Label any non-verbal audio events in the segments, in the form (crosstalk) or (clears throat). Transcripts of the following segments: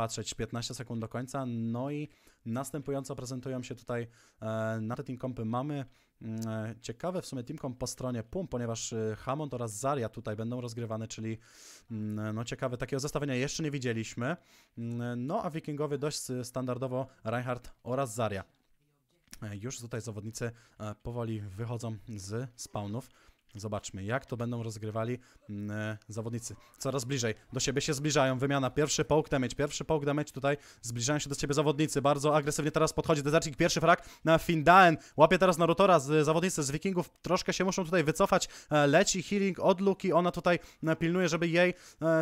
patrzeć 15 sekund do końca. No i następująco prezentują się tutaj e, na te teamcompy. Mamy mm, e, ciekawe w sumie teamcomp po stronie PUM, ponieważ e, Hammond oraz Zaria tutaj będą rozgrywane, czyli mm, no ciekawe, takiego zestawienia jeszcze nie widzieliśmy. Mm, no a Wikingowie dość standardowo Reinhardt oraz Zaria. Już tutaj zawodnicy powoli wychodzą z spawnów. Zobaczmy, jak to będą rozgrywali mm, e, zawodnicy. Coraz bliżej. Do siebie się zbliżają. Wymiana. Pierwszy połk damage. Pierwszy połk damage tutaj. Zbliżają się do siebie zawodnicy. Bardzo agresywnie teraz podchodzi Dezercik. Pierwszy frag na Findaen. Łapie teraz Narutora. Z, zawodnicy z Wikingów troszkę się muszą tutaj wycofać. E, leci healing od Luki. Ona tutaj e, pilnuje, żeby jej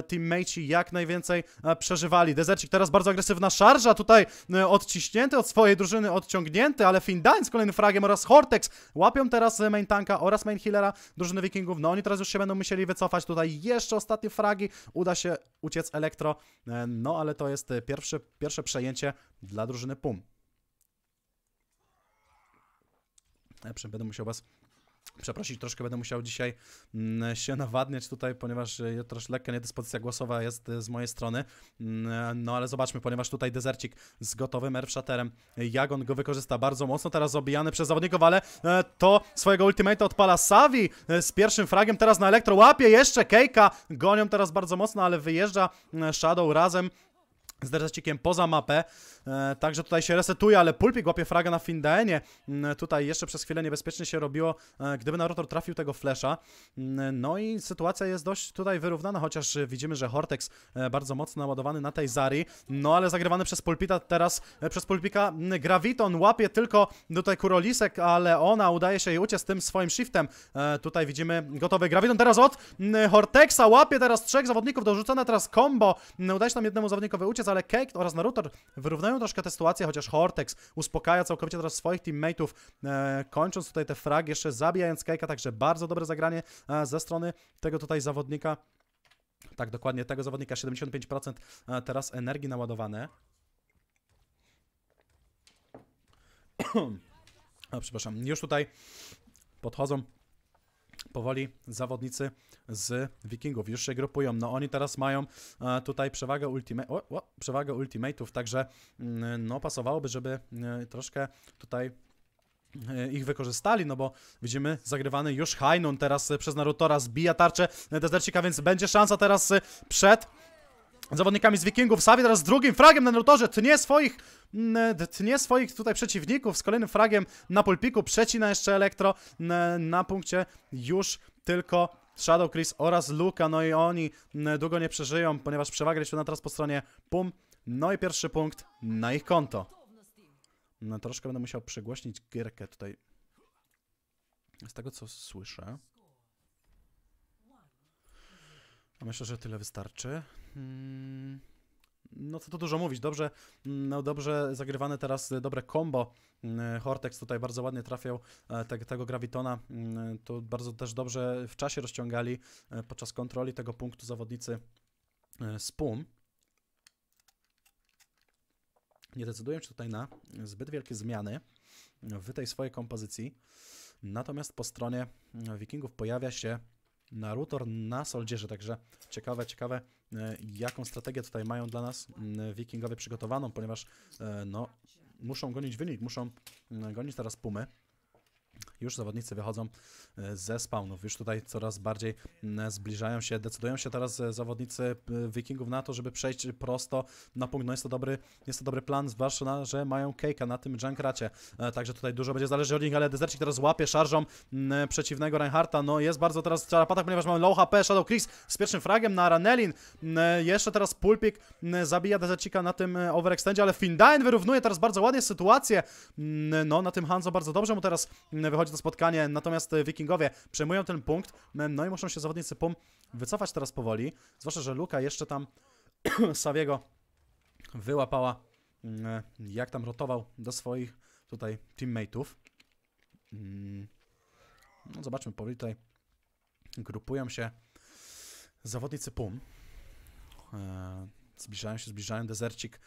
teammatesi jak najwięcej przeżywali. Dezercik teraz bardzo agresywna szarża. Tutaj odciśnięty od swojej drużyny, odciągnięty, ale Findaen z kolejnym fragiem oraz Hortex łapią teraz main tanka oraz main healera drużyny Wikingów. No oni teraz już się będą musieli wycofać. Tutaj jeszcze ostatnie fragi. Uda się uciec Elektro. E, no ale to jest e, pierwsze, pierwsze przejęcie dla drużyny PUM. Ja e, będę musiał was przeprosić, troszkę będę musiał dzisiaj mm, się nawadniać tutaj, ponieważ e, troszkę lekka niedyspozycja głosowa jest e, z mojej strony. Mm, e, no ale zobaczmy, ponieważ tutaj dezercik z gotowym airfshatterem, jak on go wykorzysta bardzo mocno, teraz obijany przez zawodników, ale to swojego ultimate odpala Savi z pierwszym fragiem, teraz na elektro łapie jeszcze Kejka, gonią teraz bardzo mocno, ale wyjeżdża Shadow razem z derzacikiem poza mapę, e, także tutaj się resetuje, ale Pulpik łapie fraga na Findaenie, mm, tutaj jeszcze przez chwilę niebezpiecznie się robiło, e, gdyby gdyby rotor trafił tego flesza, mm, no i sytuacja jest dość tutaj wyrównana, chociaż widzimy, że Hortex e, bardzo mocno naładowany na tej Zari, no ale zagrywany przez Pulpita teraz, przez Pulpika mm, Graviton łapie tylko tutaj Kurolisek, ale ona udaje się jej uciec tym swoim shiftem, tutaj widzimy gotowy Graviton, teraz od Hortexa łapie teraz trzech zawodników, dorzucone teraz combo, udaje się tam jednemu zawodnikowi uciec, ale Cake oraz Naruto wyrównają troszkę tę sytuację, chociaż Hortex uspokaja całkowicie teraz swoich teammateów, e, kończąc tutaj te frag, jeszcze zabijając Cake'a, także bardzo dobre zagranie e, ze strony tego tutaj zawodnika. Tak, dokładnie tego zawodnika, 75% e, teraz energii naładowane. (coughs) o, przepraszam, już tutaj podchodzą powoli zawodnicy z Wikingów już się grupują. No oni teraz mają e, tutaj przewagę, ultima o, o, przewagę ultimate'ów, także mm, no pasowałoby, żeby e, troszkę tutaj e, ich wykorzystali, no bo widzimy zagrywany już Hainon teraz przez Narutora zbija tarczę Dezercika, więc będzie szansa teraz przed zawodnikami z Wikingów. Savi teraz z drugim fragiem na rotorze tnie swoich mm, tnie swoich tutaj przeciwników z kolejnym fragiem na pulpiku, przecina jeszcze Elektro na punkcie już tylko Shadow Chris oraz Luka, no i oni długo nie przeżyją, ponieważ przewaga liczby na teraz po stronie PUM, no i pierwszy punkt na ich konto. No, troszkę będę musiał przygłośnić gierkę tutaj. Z tego co słyszę. Myślę, że tyle wystarczy. Mm. No co tu dużo mówić, dobrze, no dobrze zagrywane teraz dobre combo. Mm, Hortex tutaj bardzo ładnie trafiał e, te, tego Gravitona, mm, to bardzo też dobrze w czasie rozciągali e, podczas kontroli tego punktu zawodnicy Spum. E, Nie decydują się tutaj na zbyt wielkie zmiany w tej swojej kompozycji. Natomiast po stronie Wikingów pojawia się Narutor na soldierze, także ciekawe, ciekawe e, jaką strategię tutaj mają dla nas mm, wikingowie przygotowaną, ponieważ e, no, muszą gonić wynik, muszą mm, gonić teraz Pumę już zawodnicy wychodzą e, ze spawnów. Już tutaj coraz bardziej zbliżają się, decydują się teraz e, zawodnicy e, Wikingów na to, żeby przejść prosto na punkt. No jest to dobry, jest to dobry plan, zwłaszcza, że mają Kejka na tym Junkracie. Także tutaj dużo będzie zależy od nich, ale Dezercik teraz łapie szarżą przeciwnego Reinharta. No jest bardzo teraz w czarapatach, ponieważ mamy low HP, Shadow Chris z pierwszym fragiem na Ranelin. Jeszcze teraz Pulpik zabija Dezercika na tym overextendzie, ale Findain wyrównuje teraz bardzo ładnie sytuację. No na tym Hanzo bardzo dobrze mu teraz wychodzi prowadzi to spotkanie, natomiast e, Wikingowie przejmują ten punkt, no i muszą się zawodnicy PUM wycofać teraz powoli, zwłaszcza, że Luka jeszcze tam (clears throat) Sawiego wyłapała, e, jak tam rotował do swoich tutaj teammateów. Mm. No zobaczmy, powoli tutaj grupują się zawodnicy PUM. E, zbliżają się, zbliżają. Dezercik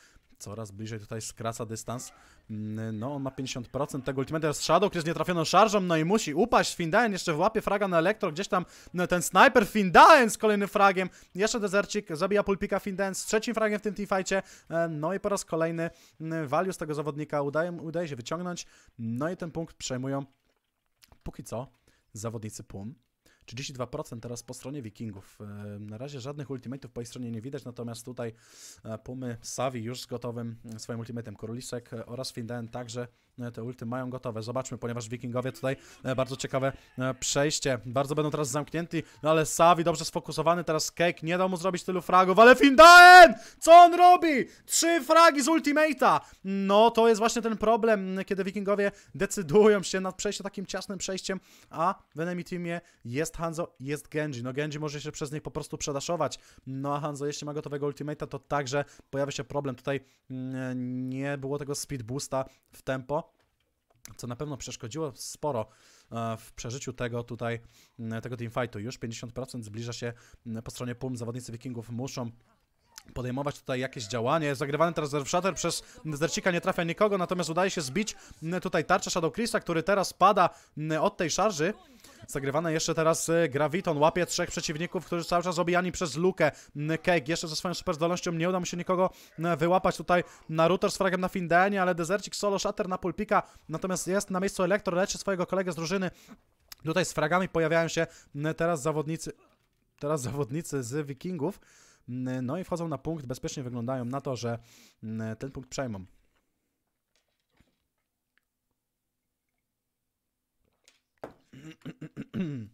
coraz bliżej tutaj skraca dystans. Mm, no, on ma 50% tego Ultimate Shadow, który jest nietrafioną szarżą, no i musi upaść. Findaen jeszcze włapie fraga na Elektro, gdzieś tam no, ten sniper Findaen z kolejnym fragiem. Jeszcze Dezercik zabija pulpika Findaen z trzecim fragiem w tym teamfightie. E, no i po raz kolejny mm, Walius tego zawodnika udaje, udaje się wyciągnąć. No i ten punkt przejmują póki co zawodnicy PUM. 32% teraz po stronie Wikingów. E, na razie żadnych ultimateów po ich stronie nie widać, natomiast tutaj e, Pumy Savi już z gotowym e, swoim ultimatem Króliczek oraz Finden także E, te ulty mają gotowe. Zobaczmy, ponieważ wikingowie tutaj e, bardzo ciekawe e, przejście. Bardzo będą teraz zamknięti, no ale Savi dobrze sfokusowany, teraz Cake nie dał mu zrobić tylu fragów, ale Findaen! Co on robi? Trzy fragi z ultimate'a! No, to jest właśnie ten problem, kiedy wikingowie decydują się nad przejściem, takim ciasnym przejściem, a w enemy teamie jest Hanzo, jest Genji. No Genji może się przez nich po prostu przedaszować, no a Hanzo jeśli ma gotowego ultimate'a, to także pojawia się problem. Tutaj nie było tego speed boosta w tempo, co na pewno przeszkodziło sporo e, w przeżyciu tego tutaj, mm, tego teamfightu. Już 50% zbliża się mm, po stronie PUM. Zawodnicy Wikingów muszą podejmować tutaj jakieś działanie. Zagrywany teraz Zerwshatter przez Zercika nie trafia nikogo, natomiast udaje się zbić mm, tutaj tarczę Shadow Krista, który teraz pada od tej szarży zagrywane jeszcze teraz y, Graviton. Łapie trzech przeciwników, którzy cały czas obijani przez lukę. Cake mm, jeszcze ze swoją super zdolnością nie uda mu się nikogo mm, wyłapać tutaj na router z fragiem na Findenie, ale Dezercik solo shatter na pulpika. Natomiast jest na miejscu Elektro, leczy swojego kolegę z drużyny. Tutaj z fragami pojawiają się mm, teraz zawodnicy, teraz zawodnicy z Wikingów. No i wchodzą na punkt, bezpiecznie wyglądają na to, że ten punkt przejmą. (coughs)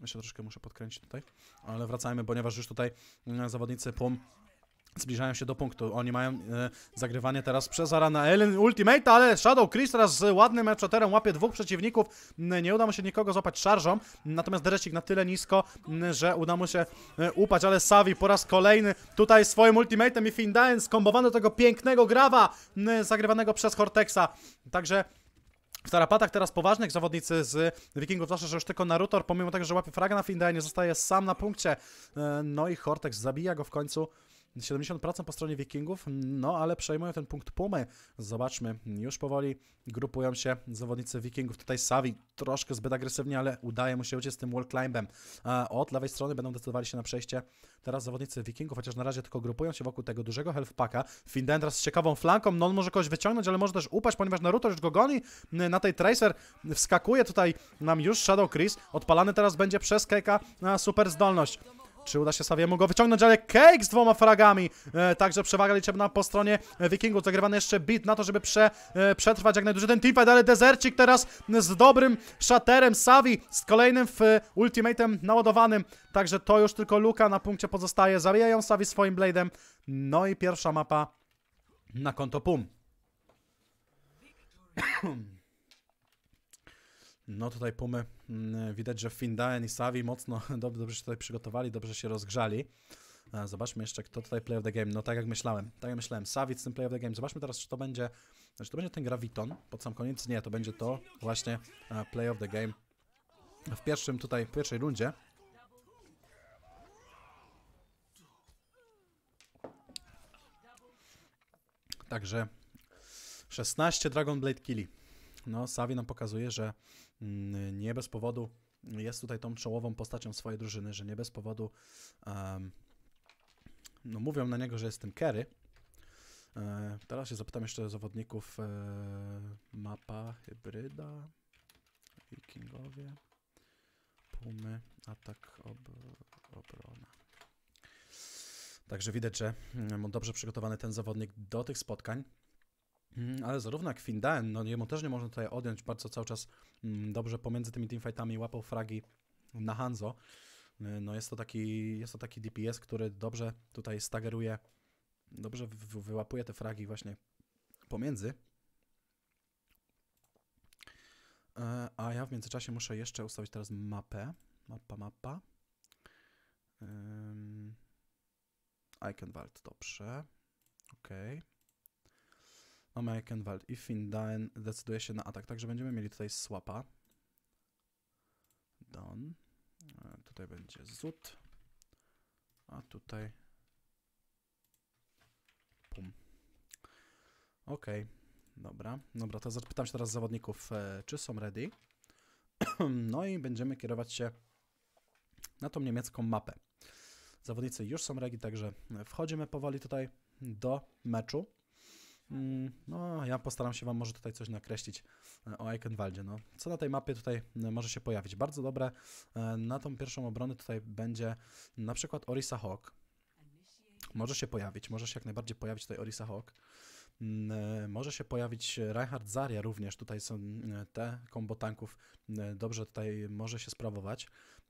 Jeszcze troszkę muszę podkręcić tutaj, ale wracajmy, ponieważ już tutaj mm, zawodnicy PUM zbliżają się do punktu. Oni mają e, zagrywanie teraz przez Arana Ellen Ultimate, ale Shadow Chris teraz z ładnym metrzeterem łapie dwóch przeciwników. Nie uda mu się nikogo złapać szarżą, natomiast Drecik na tyle nisko, że uda mu się e, upać, ale Savi po raz kolejny tutaj swoim ultimatem i Findaen skombowany do tego pięknego grawa zagrywanego przez Hortexa. Także w tarapatach teraz poważnych zawodnicy z Wikingów, zawsze że już tylko Narutor, pomimo tego, że łapie fraga na Findaja, nie zostaje sam na punkcie. E, no i Hortex zabija go w końcu 70% po stronie Wikingów, no ale przejmują ten punkt Pumy. Zobaczmy, już powoli grupują się zawodnicy Wikingów. Tutaj Savi troszkę zbyt agresywnie, ale udaje mu się uciec z tym wall climbem. Od lewej strony będą decydowali się na przejście teraz zawodnicy Wikingów, chociaż na razie tylko grupują się wokół tego dużego health packa. Finden teraz z ciekawą flanką, no on może kogoś wyciągnąć, ale może też upaść, ponieważ Naruto już go goni. Na tej Tracer wskakuje tutaj nam już Shadow Chris. Odpalany teraz będzie przez Keka super zdolność. Czy uda się Sawiemu go wyciągnąć, ale Cake z dwoma fragami. E, także przewaga liczebna po stronie e, Wikingów. Zagrywany jeszcze bit na to, żeby prze, e, przetrwać jak najdłużej ten teamfight, ale Dezercik teraz z dobrym szaterem. Savi z kolejnym w, e, ultimatem naładowanym. Także to już tylko luka na punkcie pozostaje. Zabijają Savi swoim bladem. No i pierwsza mapa na konto PUM. (coughs) No tutaj pumy Mm, widać, że Findaen i Savi mocno (laughs) dobrze się tutaj przygotowali, dobrze się rozgrzali. E, zobaczmy jeszcze, kto tutaj play of the game. No tak jak myślałem, tak jak myślałem, Savi z tym play of the game. Zobaczmy teraz, czy to będzie, czy to będzie ten Graviton pod sam koniec. Nie, to będzie to właśnie e, play of the game w pierwszym tutaj, w pierwszej rundzie. Także 16 Dragon Blade Killi. No, Savi nam pokazuje, że Mm, nie bez powodu jest tutaj tą czołową postacią swojej drużyny, że nie bez powodu um, no mówią na niego, że jest tym Kerry. E, teraz się zapytam jeszcze zawodników e, mapa hybryda wikingowie pumy, atak, ob obrona. Także widać, że mm, dobrze przygotowany ten zawodnik do tych spotkań. Mhm, ale zarówno jak Findan, no jemu też nie można tutaj odjąć, bardzo cały czas mm, dobrze pomiędzy tymi teamfightami łapał fragi na Hanzo. Y, no jest to taki, jest to taki DPS, który dobrze tutaj stageruje, dobrze wyłapuje te fragi właśnie pomiędzy. E, a ja w międzyczasie muszę jeszcze ustawić teraz mapę. Mapa, mapa. Um, Eichenwald, dobrze. Okej. Okay. Americanwald. i in Daen decyduje się na atak. Także będziemy mieli tutaj swapa. Don. E, tutaj będzie zut. A tutaj... Pum. Okej. Okay. Dobra. Dobra, to zapytam się teraz zawodników, e, czy są ready. (clears throat) no i będziemy kierować się na tą niemiecką mapę. Zawodnicy już są ready, także wchodzimy powoli tutaj do meczu. Mm, no, ja postaram się Wam może tutaj coś nakreślić e, o Eichenwaldzie. No, co na tej mapie tutaj e, może się pojawić? Bardzo dobre. E, na tą pierwszą obronę tutaj będzie na przykład Orisa Hawk. Może się pojawić, może się jak najbardziej pojawić tutaj Orisa Hawk. Mm, może się pojawić Reinhard Zaria również, tutaj są te kombo tanków, dobrze tutaj może się sprawować.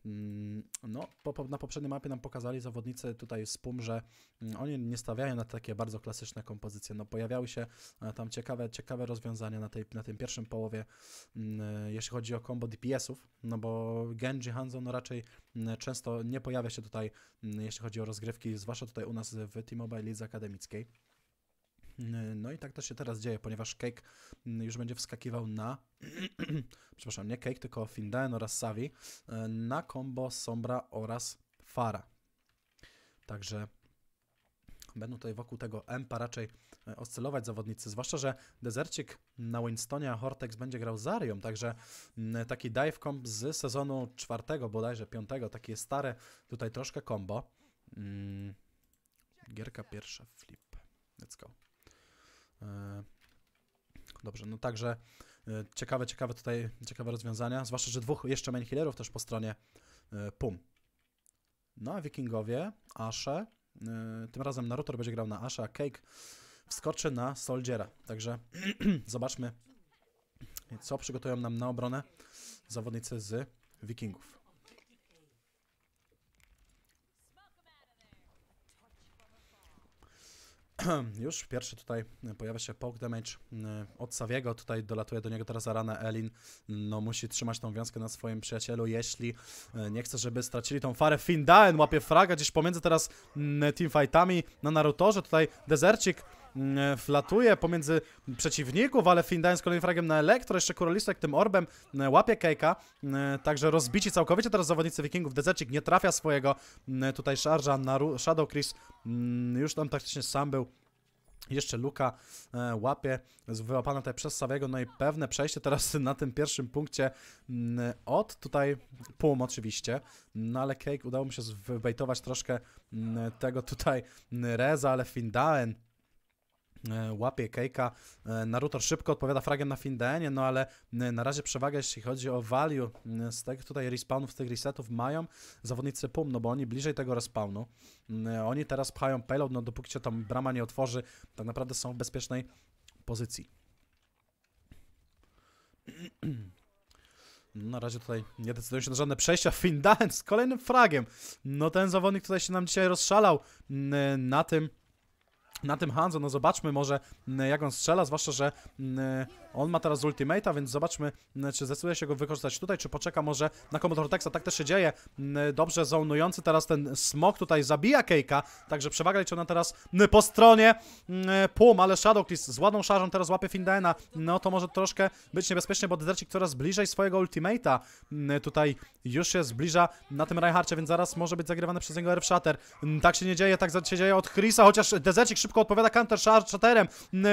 Mm, no, po, po, na poprzedniej mapie nam pokazali zawodnicy tutaj z PUM, że mm, oni nie stawiają na takie bardzo klasyczne kompozycje. No, pojawiały się e, tam ciekawe, ciekawe rozwiązania na, tej, na tym pierwszym połowie, mm, e, jeśli chodzi o combo DPS-ów, no bo Genji Hanzo no raczej często nie pojawia się tutaj, jeśli chodzi o rozgrywki, zwłaszcza tutaj u nas w T-Mobile Leeds Akademickiej. Yy, no i tak to się teraz dzieje, ponieważ Cake mm, już będzie wskakiwał na, (clears throat) przepraszam, nie Cake, tylko Findaen oraz Savi, yy, na combo Sombra oraz Fara. Także będą tutaj wokół tego Empa raczej yy, oscylować zawodnicy, zwłaszcza, że Dezercik na Winstonie, a Hortex będzie grał Zarium, także taki dive comp z sezonu czwartego, bodajże piątego, takie stare tutaj troszkę combo. Mm, gierka pierwsza, flip. Let's go. E, dobrze, no także e, ciekawe, ciekawe tutaj, ciekawe rozwiązania, zwłaszcza, że dwóch jeszcze main healerów też po stronie e, PUM. No a wikingowie, Ashe, tym razem Naruto będzie grał na Ashe, a Cake wskoczy na Soldiera. Także (clears throat) zobaczmy, co przygotują nam na obronę zawodnicy z wikingów. (clears throat) Już pierwszy tutaj pojawia się poke damage y, od Sawiego, tutaj dolatuje do niego teraz Arana Elin, no musi trzymać tą wiązkę na swoim przyjacielu, jeśli y, nie chce, żeby stracili tą farę. Findaen łapie fraga gdzieś pomiędzy teraz y, teamfightami na Narutorze, tutaj Dezercik E, flatuje pomiędzy przeciwników, ale Finn z kolejnym fragiem na Elektro, jeszcze Kuralistek tym orbem e, łapie Kejka, e, także rozbici całkowicie teraz zawodnicy Wikingów, Dezecik nie trafia swojego tutaj szarża na Shadow Chris, mm, już tam praktycznie sam był jeszcze Luka e, łapie, wyłapana tutaj przez Sawiego, no i pewne przejście teraz (laughs) na tym pierwszym punkcie m, mm, od tutaj Pum oczywiście, no ale Cake udało mu się wybejtować troszkę m, mm, tego tutaj Reza, ale Findaen E, łapie Keika. E, Naruto szybko odpowiada fragiem na Findenie, no ale na razie przewaga, jeśli chodzi o value z tych tutaj respawnów, z tych resetów mają zawodnicy PUM, no bo oni bliżej tego respawnu. Oni teraz pchają payload, no dopóki się tam brama nie otworzy, tak naprawdę są w bezpiecznej pozycji. (clears throat) Na razie tutaj nie decydują się na żadne przejścia. Findance z kolejnym fragiem. No ten zawodnik tutaj się nam dzisiaj rozszalał na tym na tym Hanzo, no zobaczmy może mm, jak on strzela, zwłaszcza, że mm, on ma teraz ultimate'a, więc zobaczmy mm, czy zdecyduje się go wykorzystać tutaj, czy poczeka może na Commodore Texa, tak też się dzieje dobrze zonujący teraz ten smok tutaj zabija Keika, także przewaga ona teraz po stronie Pum, ale Shadowclis z ładną szarżą teraz łapie Findaena, no to może troszkę być niebezpiecznie, bo Dezercik coraz bliżej swojego ultimate'a tutaj już się zbliża na tym Reinhardcie, więc zaraz może być zagrywany przez niego Earth Shatter, tak się nie dzieje, tak się dzieje od Chrisa, chociaż Dezercik szybko szybko odpowiada counter shutterem,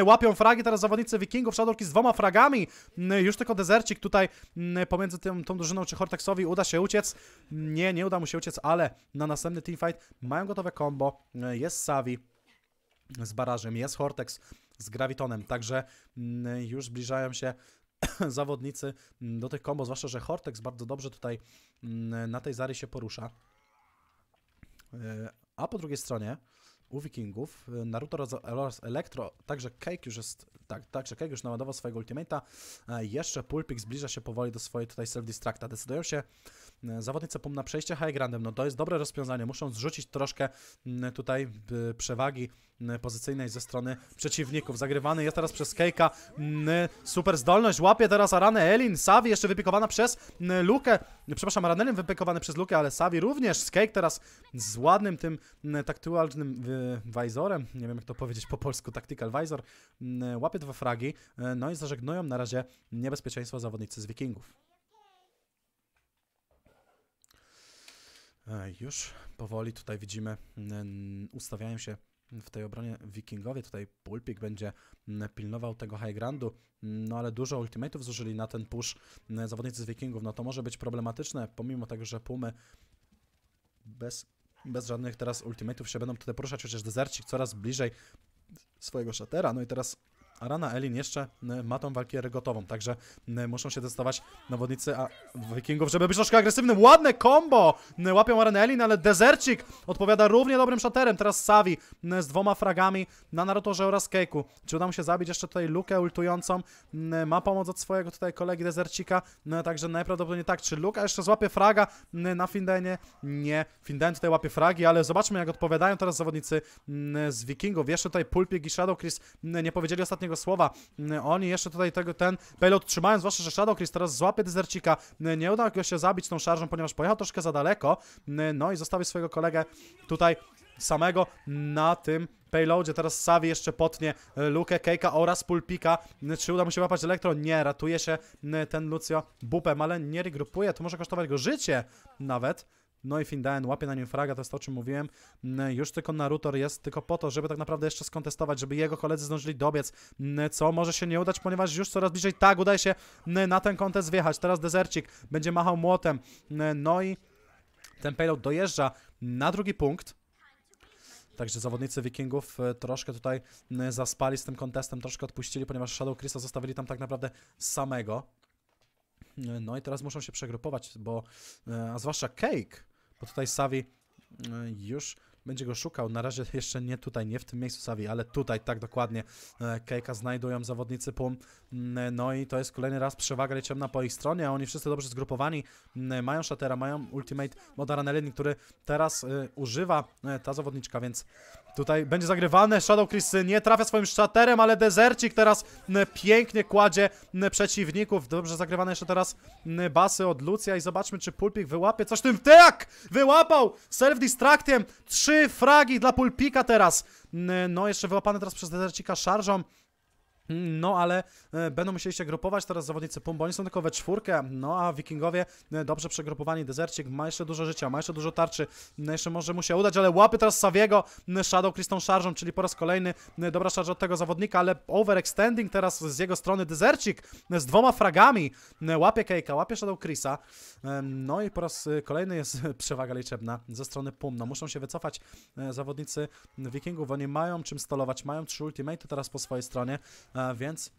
łapią fragi, teraz zawodnicy Wikingów, Shadowki z dwoma fragami, już tylko Dezercik tutaj pomiędzy tym, tą drużyną czy Hortexowi uda się uciec, nie, nie uda mu się uciec, ale na następny teamfight mają gotowe combo, jest Savi z barażem, jest Hortex z Gravitonem, także już zbliżają się (coughs) zawodnicy do tych kombo, zwłaszcza, że Hortex bardzo dobrze tutaj na tej zary się porusza. E, a po drugiej stronie u Wikingów. Y, Naruto oraz Elektro, także Cake już jest, tak, także Cake już naładował swojego ultimate'a. E, jeszcze Pulpik zbliża się powoli do swojej tutaj self-destructa. Decydują się y, zawodnicy PUM na przejście high grandem. No to jest dobre rozwiązanie. Muszą zrzucić troszkę mm, tutaj y, przewagi Mm, pozycyjnej ze strony przeciwników. Zagrywany jest teraz przez Kejka. Mm, super zdolność. Łapie teraz Aranę Elin. Savi jeszcze wypikowana przez mm, Lukę. Przepraszam, Aranelin wypikowany przez Lukę, ale Savi również. Skake teraz z ładnym tym taktualnym wajzorem. Nie wiem jak to powiedzieć po polsku. Tactical wajzor. Łapie dwa fragi. E, no i zażegnują na razie niebezpieczeństwo zawodnicy z Wikingów. E, już powoli tutaj widzimy, ustawiają się w tej obronie wikingowie. Tutaj Pulpik będzie mm, pilnował tego high groundu, no ale dużo ultimateów zużyli na ten push mm, zawodnicy z wikingów. No to może być problematyczne, pomimo tego, że Pumy bez, bez żadnych teraz ultimateów się będą tutaj poruszać, chociaż Dezercik coraz bliżej swojego szatera. No i teraz a rana Elin jeszcze e, ma tą walkierę gotową, także e, muszą się testować nawodnicy a wikingów, żeby być troszkę agresywnym. Ładne combo! E, łapią Rana Elin, ale Dezercik odpowiada równie dobrym szaterem. Teraz Savi z dwoma fragami na Narutorze oraz Keiku. Czy uda mu się zabić jeszcze tutaj Lukę ultującą? Ma pomoc od swojego tutaj kolegi Dezercika, no, także najprawdopodobniej tak. Czy Luka jeszcze złapie fraga na Findenie? Nie. Finden tutaj łapie fragi, ale zobaczmy jak odpowiadają teraz zawodnicy z wikingów. Jeszcze tutaj Pulpik i Shadow Chris nie powiedzieli ostatnio ostatniego słowa. Mm, oni jeszcze tutaj tego, ten payload trzymają, zwłaszcza, że Shadow Chris teraz złapie dezercika. Mm, nie udał go się zabić tą szarżą, ponieważ pojechał troszkę za daleko. Mm, no i zostawi swojego kolegę tutaj samego na tym payloadzie. Teraz Savi jeszcze potnie e, lukę Keika oraz Pulpika. Czy uda mu się łapać elektro? Nie, ratuje się ten Lucio bupem, ale nie regrupuje. To może kosztować go życie nawet. No i Findaen łapie na nim fraga, to jest to, o czym mówiłem. Mm, już tylko Narutor jest tylko po to, żeby tak naprawdę jeszcze skontestować, żeby jego koledzy zdążyli dobiec, mm, co może się nie udać, ponieważ już coraz bliżej tak udaje się mm, na ten kontest wjechać. Teraz Dezercik będzie machał młotem, no i ten payload dojeżdża na drugi punkt. Także zawodnicy Wikingów e, troszkę tutaj zaspali z tym kontestem, troszkę odpuścili, ponieważ Shadow Krista zostawili tam tak naprawdę samego. No i teraz muszą się przegrupować, bo e, a zwłaszcza Cake bo tutaj Savi y, już będzie go szukał. Na razie jeszcze nie tutaj, nie w tym miejscu Savi, ale tutaj, tak dokładnie. Y, Kejka znajdują zawodnicy PUM. Y, no i to jest kolejny raz przewaga liczebna po ich stronie, a oni wszyscy dobrze zgrupowani. Mają Shatera, mają Ultimate Modaranelin, który teraz używa ta zawodniczka, więc Tutaj będzie zagrywane, Shadow Chris nie trafia swoim szaterem, ale Dezercik teraz pięknie kładzie przeciwników. Dobrze zagrywane jeszcze teraz basy od Lucja i zobaczmy, czy Pulpik wyłapie coś tym... Tak! Wyłapał! Self-destructiem! Trzy fragi dla Pulpika teraz! No, jeszcze wyłapane teraz przez Dezercika szarżą. No, ale e, będą musieli się grupować teraz zawodnicy bo Oni są tylko we czwórkę, no a wikingowie e, dobrze przegrupowani. Dezercik ma jeszcze dużo życia, ma jeszcze dużo tarczy. No, jeszcze może mu się udać, ale łapy teraz Sawiego. E, Shadow Crystal szarżą, czyli po raz kolejny dobra szarża od tego zawodnika, ale overextending teraz z jego strony. Dezercik z dwoma fragami. Łapie Kejka, łapie Shadow Chrisa. No i po raz kolejny jest (laughs) przewaga liczebna ze strony Pum. No, muszą się wycofać zawodnicy wikingów. Oni mają czym stolować, mają trzy ultimate teraz po swojej stronie więc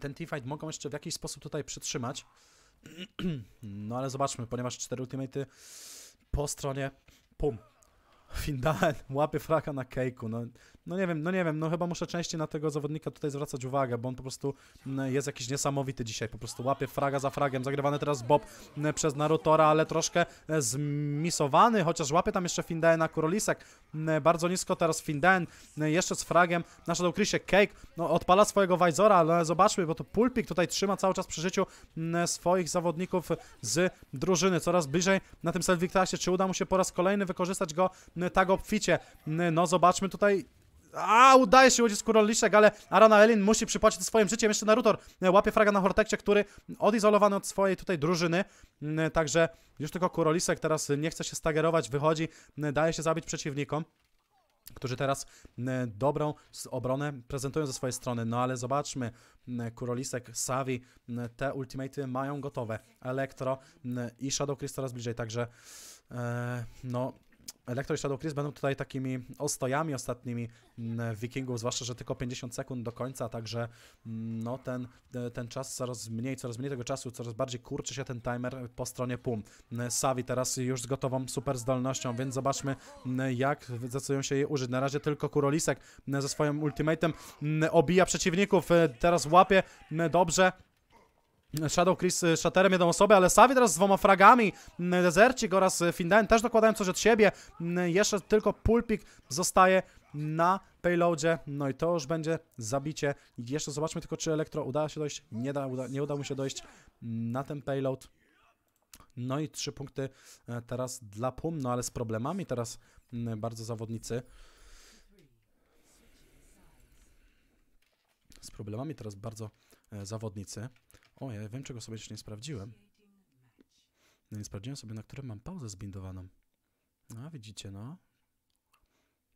ten teamfight mogą jeszcze w jakiś sposób tutaj przytrzymać. (clears throat) No ale zobaczmy, ponieważ cztery ultimaty po stronie pum. Findalen łapie fraka na kejku. No, no nie wiem, no nie wiem, no chyba muszę częściej na tego zawodnika tutaj zwracać uwagę, bo on po prostu mm, jest jakiś niesamowity dzisiaj, po prostu łapie fraga za fragiem, zagrywany teraz Bob mm, przez Narutora, ale troszkę e, zmisowany, chociaż łapie tam jeszcze Findaena Kurolisek, mm, bardzo nisko teraz Findaen, jeszcze z fragiem, naszedł Krisie Cake, no odpala swojego Wajzora, ale zobaczmy, bo to Pulpik tutaj trzyma cały czas przy życiu swoich zawodników z drużyny, coraz bliżej na tym Selviktasie, czy uda mu się po raz kolejny wykorzystać go tak obficie, no zobaczmy tutaj a, udaje się z Kuroliszek, ale Arana Elin musi przypłacić swoim życiem. Jeszcze Narutor e, łapie fraga na Hortekcie, który odizolowany od swojej tutaj drużyny. Mm, e, także już tylko Kurolisek teraz nie chce się stagerować, wychodzi, mm, e, daje się zabić przeciwnikom którzy teraz mm, dobrą obronę prezentują ze swojej strony. No ale zobaczmy, Kurolisek, Savi, te ultimaty mają gotowe. Elektro i Shadow Crystal coraz bliżej, także no Elektro i Shadowcris będą tutaj takimi ostojami ostatnimi mm, wikingów, zwłaszcza, że tylko 50 sekund do końca, także mm, no, ten, e, ten czas coraz mniej, coraz mniej tego czasu, coraz bardziej kurczy się ten timer po stronie PUM. E, Savi teraz już z gotową super zdolnością, więc zobaczmy mm, jak zdecydują się jej użyć. Na razie tylko Kurolisek ze swoim ultimatem obija przeciwników, e, teraz łapie dobrze, Shadow Chris y, Shatterem jedną osobę, ale Savi teraz z dwoma fragami, y, Dezercik oraz y, Findain też dokładają coś od siebie. Jeszcze tylko Pulpik zostaje na payloadzie, no i to już będzie zabicie. Jeszcze zobaczmy tylko, czy Elektro uda się dojść, nie, da, uda, nie uda mu się dojść na ten payload. No i trzy punkty teraz dla PUM, no ale z problemami teraz bardzo zawodnicy. Z problemami teraz bardzo zawodnicy. O, ja wiem, czego sobie jeszcze nie sprawdziłem. No nie sprawdziłem sobie, na którym mam pauzę zbindowaną. No, widzicie, no.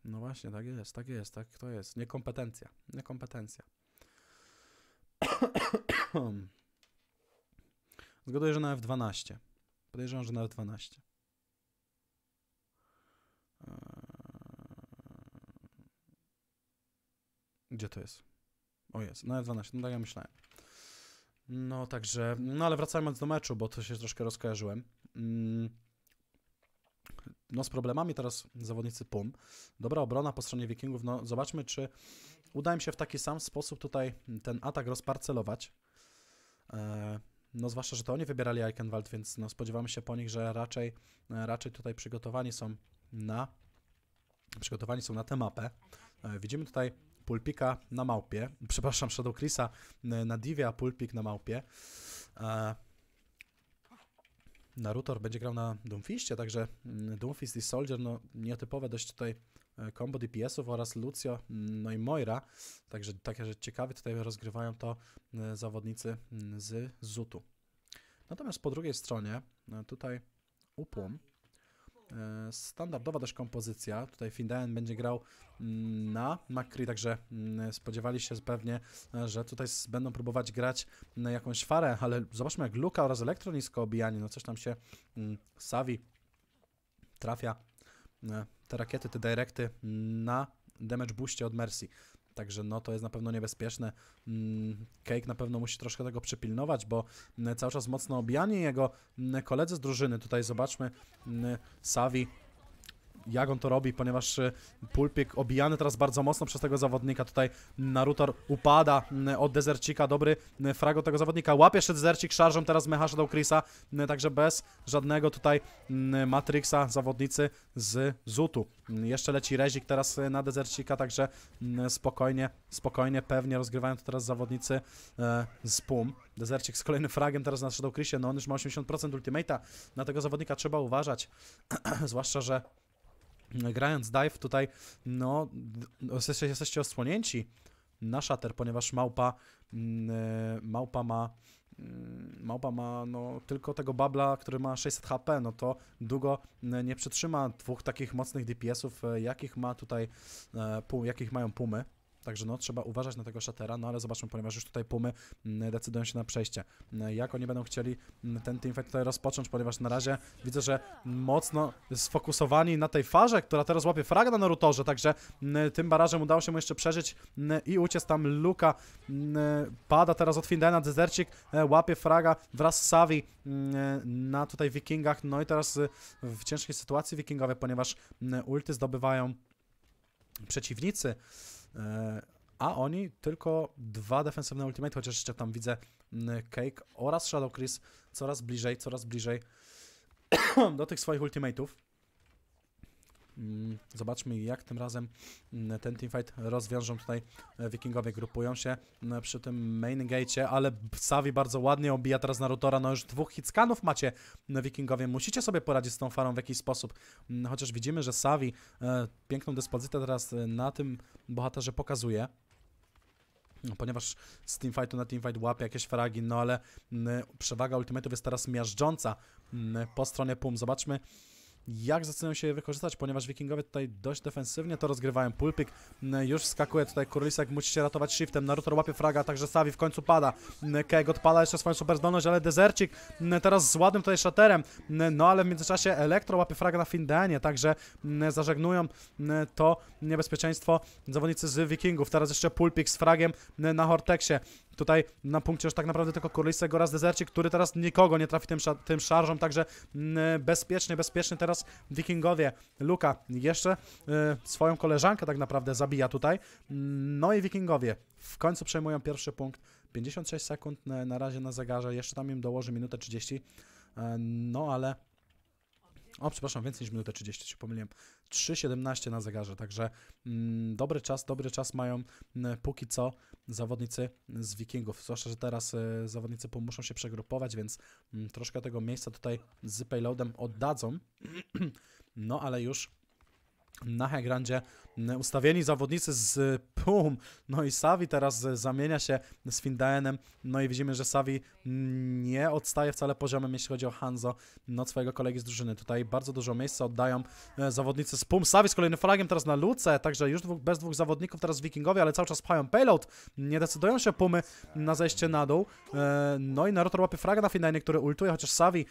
No właśnie, tak jest, tak jest, tak to jest. Niekompetencja, niekompetencja. (coughs) Zgaduję, że na F12. Podejrzewam, że na F12. Eee, gdzie to jest? O, jest, na F12, no tak ja myślałem. No także, no ale wracając do meczu, bo to się troszkę rozkojarzyłem. Mm. No z problemami teraz zawodnicy PUM. Dobra obrona po stronie Wikingów. No zobaczmy, czy uda im się w taki sam sposób tutaj ten atak rozparcelować. E, no zwłaszcza, że to oni wybierali Eichenwald, więc no, spodziewamy się po nich, że raczej, e, raczej tutaj przygotowani są na przygotowani są na tę mapę. E, widzimy tutaj Pulpika na małpie, przepraszam, Shadow Chrisa na Divie, a Pulpik na małpie. E, Narutor będzie grał na Doomfistie, także mm, Doomfist i Soldier, no nietypowe dość tutaj e, combo DPS-ów oraz Lucio, mm, no i Moira, także takie że ciekawie tutaj rozgrywają to e, zawodnicy mm, z Zutu. Natomiast po drugiej stronie, tutaj Upłom, E, standardowa też kompozycja. Tutaj Findaen będzie grał mm, na McCree, także mm, spodziewali się pewnie, e, że tutaj będą próbować grać na jakąś farę, ale zobaczmy jak Luka oraz Elektronisko obijanie, no coś tam się mm, sawi, trafia e, te rakiety, te direkty na damage booście od Mercy. Także no to jest na pewno niebezpieczne. Mm, Cake na pewno musi troszkę tego przypilnować, bo mm, cały czas mocno obijanie jego mm, koledzy z drużyny. Tutaj zobaczmy Savi jak on to robi, ponieważ e, Pulpik obijany teraz bardzo mocno przez tego zawodnika. Tutaj Narutor upada od Dezercika, dobry frag od tego zawodnika. Łapie jeszcze Dezercik szarżą teraz mecha do Chrisa, także bez żadnego tutaj Matrixa zawodnicy z Zutu. Jeszcze leci Rezik teraz e, na Dezercika, także spokojnie, spokojnie, pewnie rozgrywają to teraz zawodnicy e, z PUM. Dezercik z kolejnym fragiem teraz na Shadow Chrisie, no on już ma 80% ultimata, na tego zawodnika trzeba uważać, (clears throat) zwłaszcza, że grając dive tutaj, no, jesteście, jesteście osłonięci na shutter, ponieważ małpa, mm, e, małpa ma mm, Małpa ma no, tylko tego babla, który ma 600 HP, no to długo e, nie przetrzyma dwóch takich mocnych DPS-ów, e, jakich ma tutaj, jakich mają pumy. Także no, trzeba uważać na tego szatera, no ale zobaczmy, ponieważ już tutaj Pumy mm, decydują się na przejście. Mm, jak oni będą chcieli mm, ten teamfight tutaj rozpocząć, ponieważ na razie widzę, że mocno sfokusowani na tej farze, która teraz łapie frag na Narutorze, także tym barażem udało się mu jeszcze przeżyć i uciec tam Luka. Pada teraz od Findena, Dezercik e, łapie fraga wraz z Savi na tutaj Wikingach, no i teraz y, w ciężkiej sytuacji Wikingowie, ponieważ ulty zdobywają przeciwnicy. E, a oni tylko dwa defensywne ultimate, chociaż jeszcze tam widzę mm, Cake oraz Shadow Chris coraz bliżej, coraz bliżej (coughs) do tych swoich ultimate'ów. Mm, zobaczmy, jak tym razem mm, ten teamfight rozwiążą tutaj e, wikingowie, grupują się mm, przy tym main gate, ale Savi bardzo ładnie obija teraz Narutora, no już dwóch hitscanów macie no, wikingowie, musicie sobie poradzić z tą farą w jakiś sposób, chociaż widzimy, że Savi e, piękną dyspozycję teraz e, na tym bohaterze pokazuje no, ponieważ z teamfightu na teamfight łapie jakieś fragi, no ale przewaga ultimate'ów jest teraz miażdżąca po stronie PUM. Zobaczmy, jak zdecydują się je wykorzystać, ponieważ wikingowie tutaj dość defensywnie to rozgrywają. Pulpik mm, już wskakuje tutaj, Kurlisek musi się ratować shiftem, Naruto łapie fraga, także Savi w końcu pada. Mm, Keg odpala jeszcze swoją superzdolność, ale Dezercik mm, teraz z ładnym tutaj szaterem, no ale w międzyczasie Elektro łapie fraga na Findenie, także zażegnują to niebezpieczeństwo zawodnicy z wikingów. Teraz jeszcze Pulpik z fragiem na Horteksie. Tutaj na punkcie już tak naprawdę tylko Kurlisek oraz Dezerci, który teraz nikogo nie trafi tym, tym także mm, bezpiecznie, bezpiecznie teraz Wikingowie. Luka jeszcze y, swoją koleżankę tak naprawdę zabija tutaj. Mm, no i Wikingowie w końcu przejmują pierwszy punkt. 56 sekund na razie na zegarze, jeszcze tam im dołoży minutę 30. E, no ale o, przepraszam, więcej niż minutę 30, się pomyliłem. 3.17 na zegarze, także mm, dobry czas, dobry czas mają mm, póki co zawodnicy z Wikingów. Zwłaszcza, że teraz y, zawodnicy muszą się przegrupować, więc mm, troszkę tego miejsca tutaj z payloadem oddadzą. (clears throat) no, ale już na Hegrandzie ustawieni zawodnicy z PUM, no i Savi teraz e, zamienia się z Findaenem, no i widzimy, że Savi nie odstaje wcale poziomem, jeśli chodzi o Hanzo, no swojego kolegi z drużyny. Tutaj bardzo dużo miejsca oddają e, zawodnicy z PUM. Savi z kolejnym flagiem teraz na Luce, także już dwóch, bez dwóch zawodników teraz Wikingowie, ale cały czas pchają payload, nie decydują się PUMy na zejście na dół, e, no i Naruto łapie fraga na Findaenie, który ultuje, chociaż Savi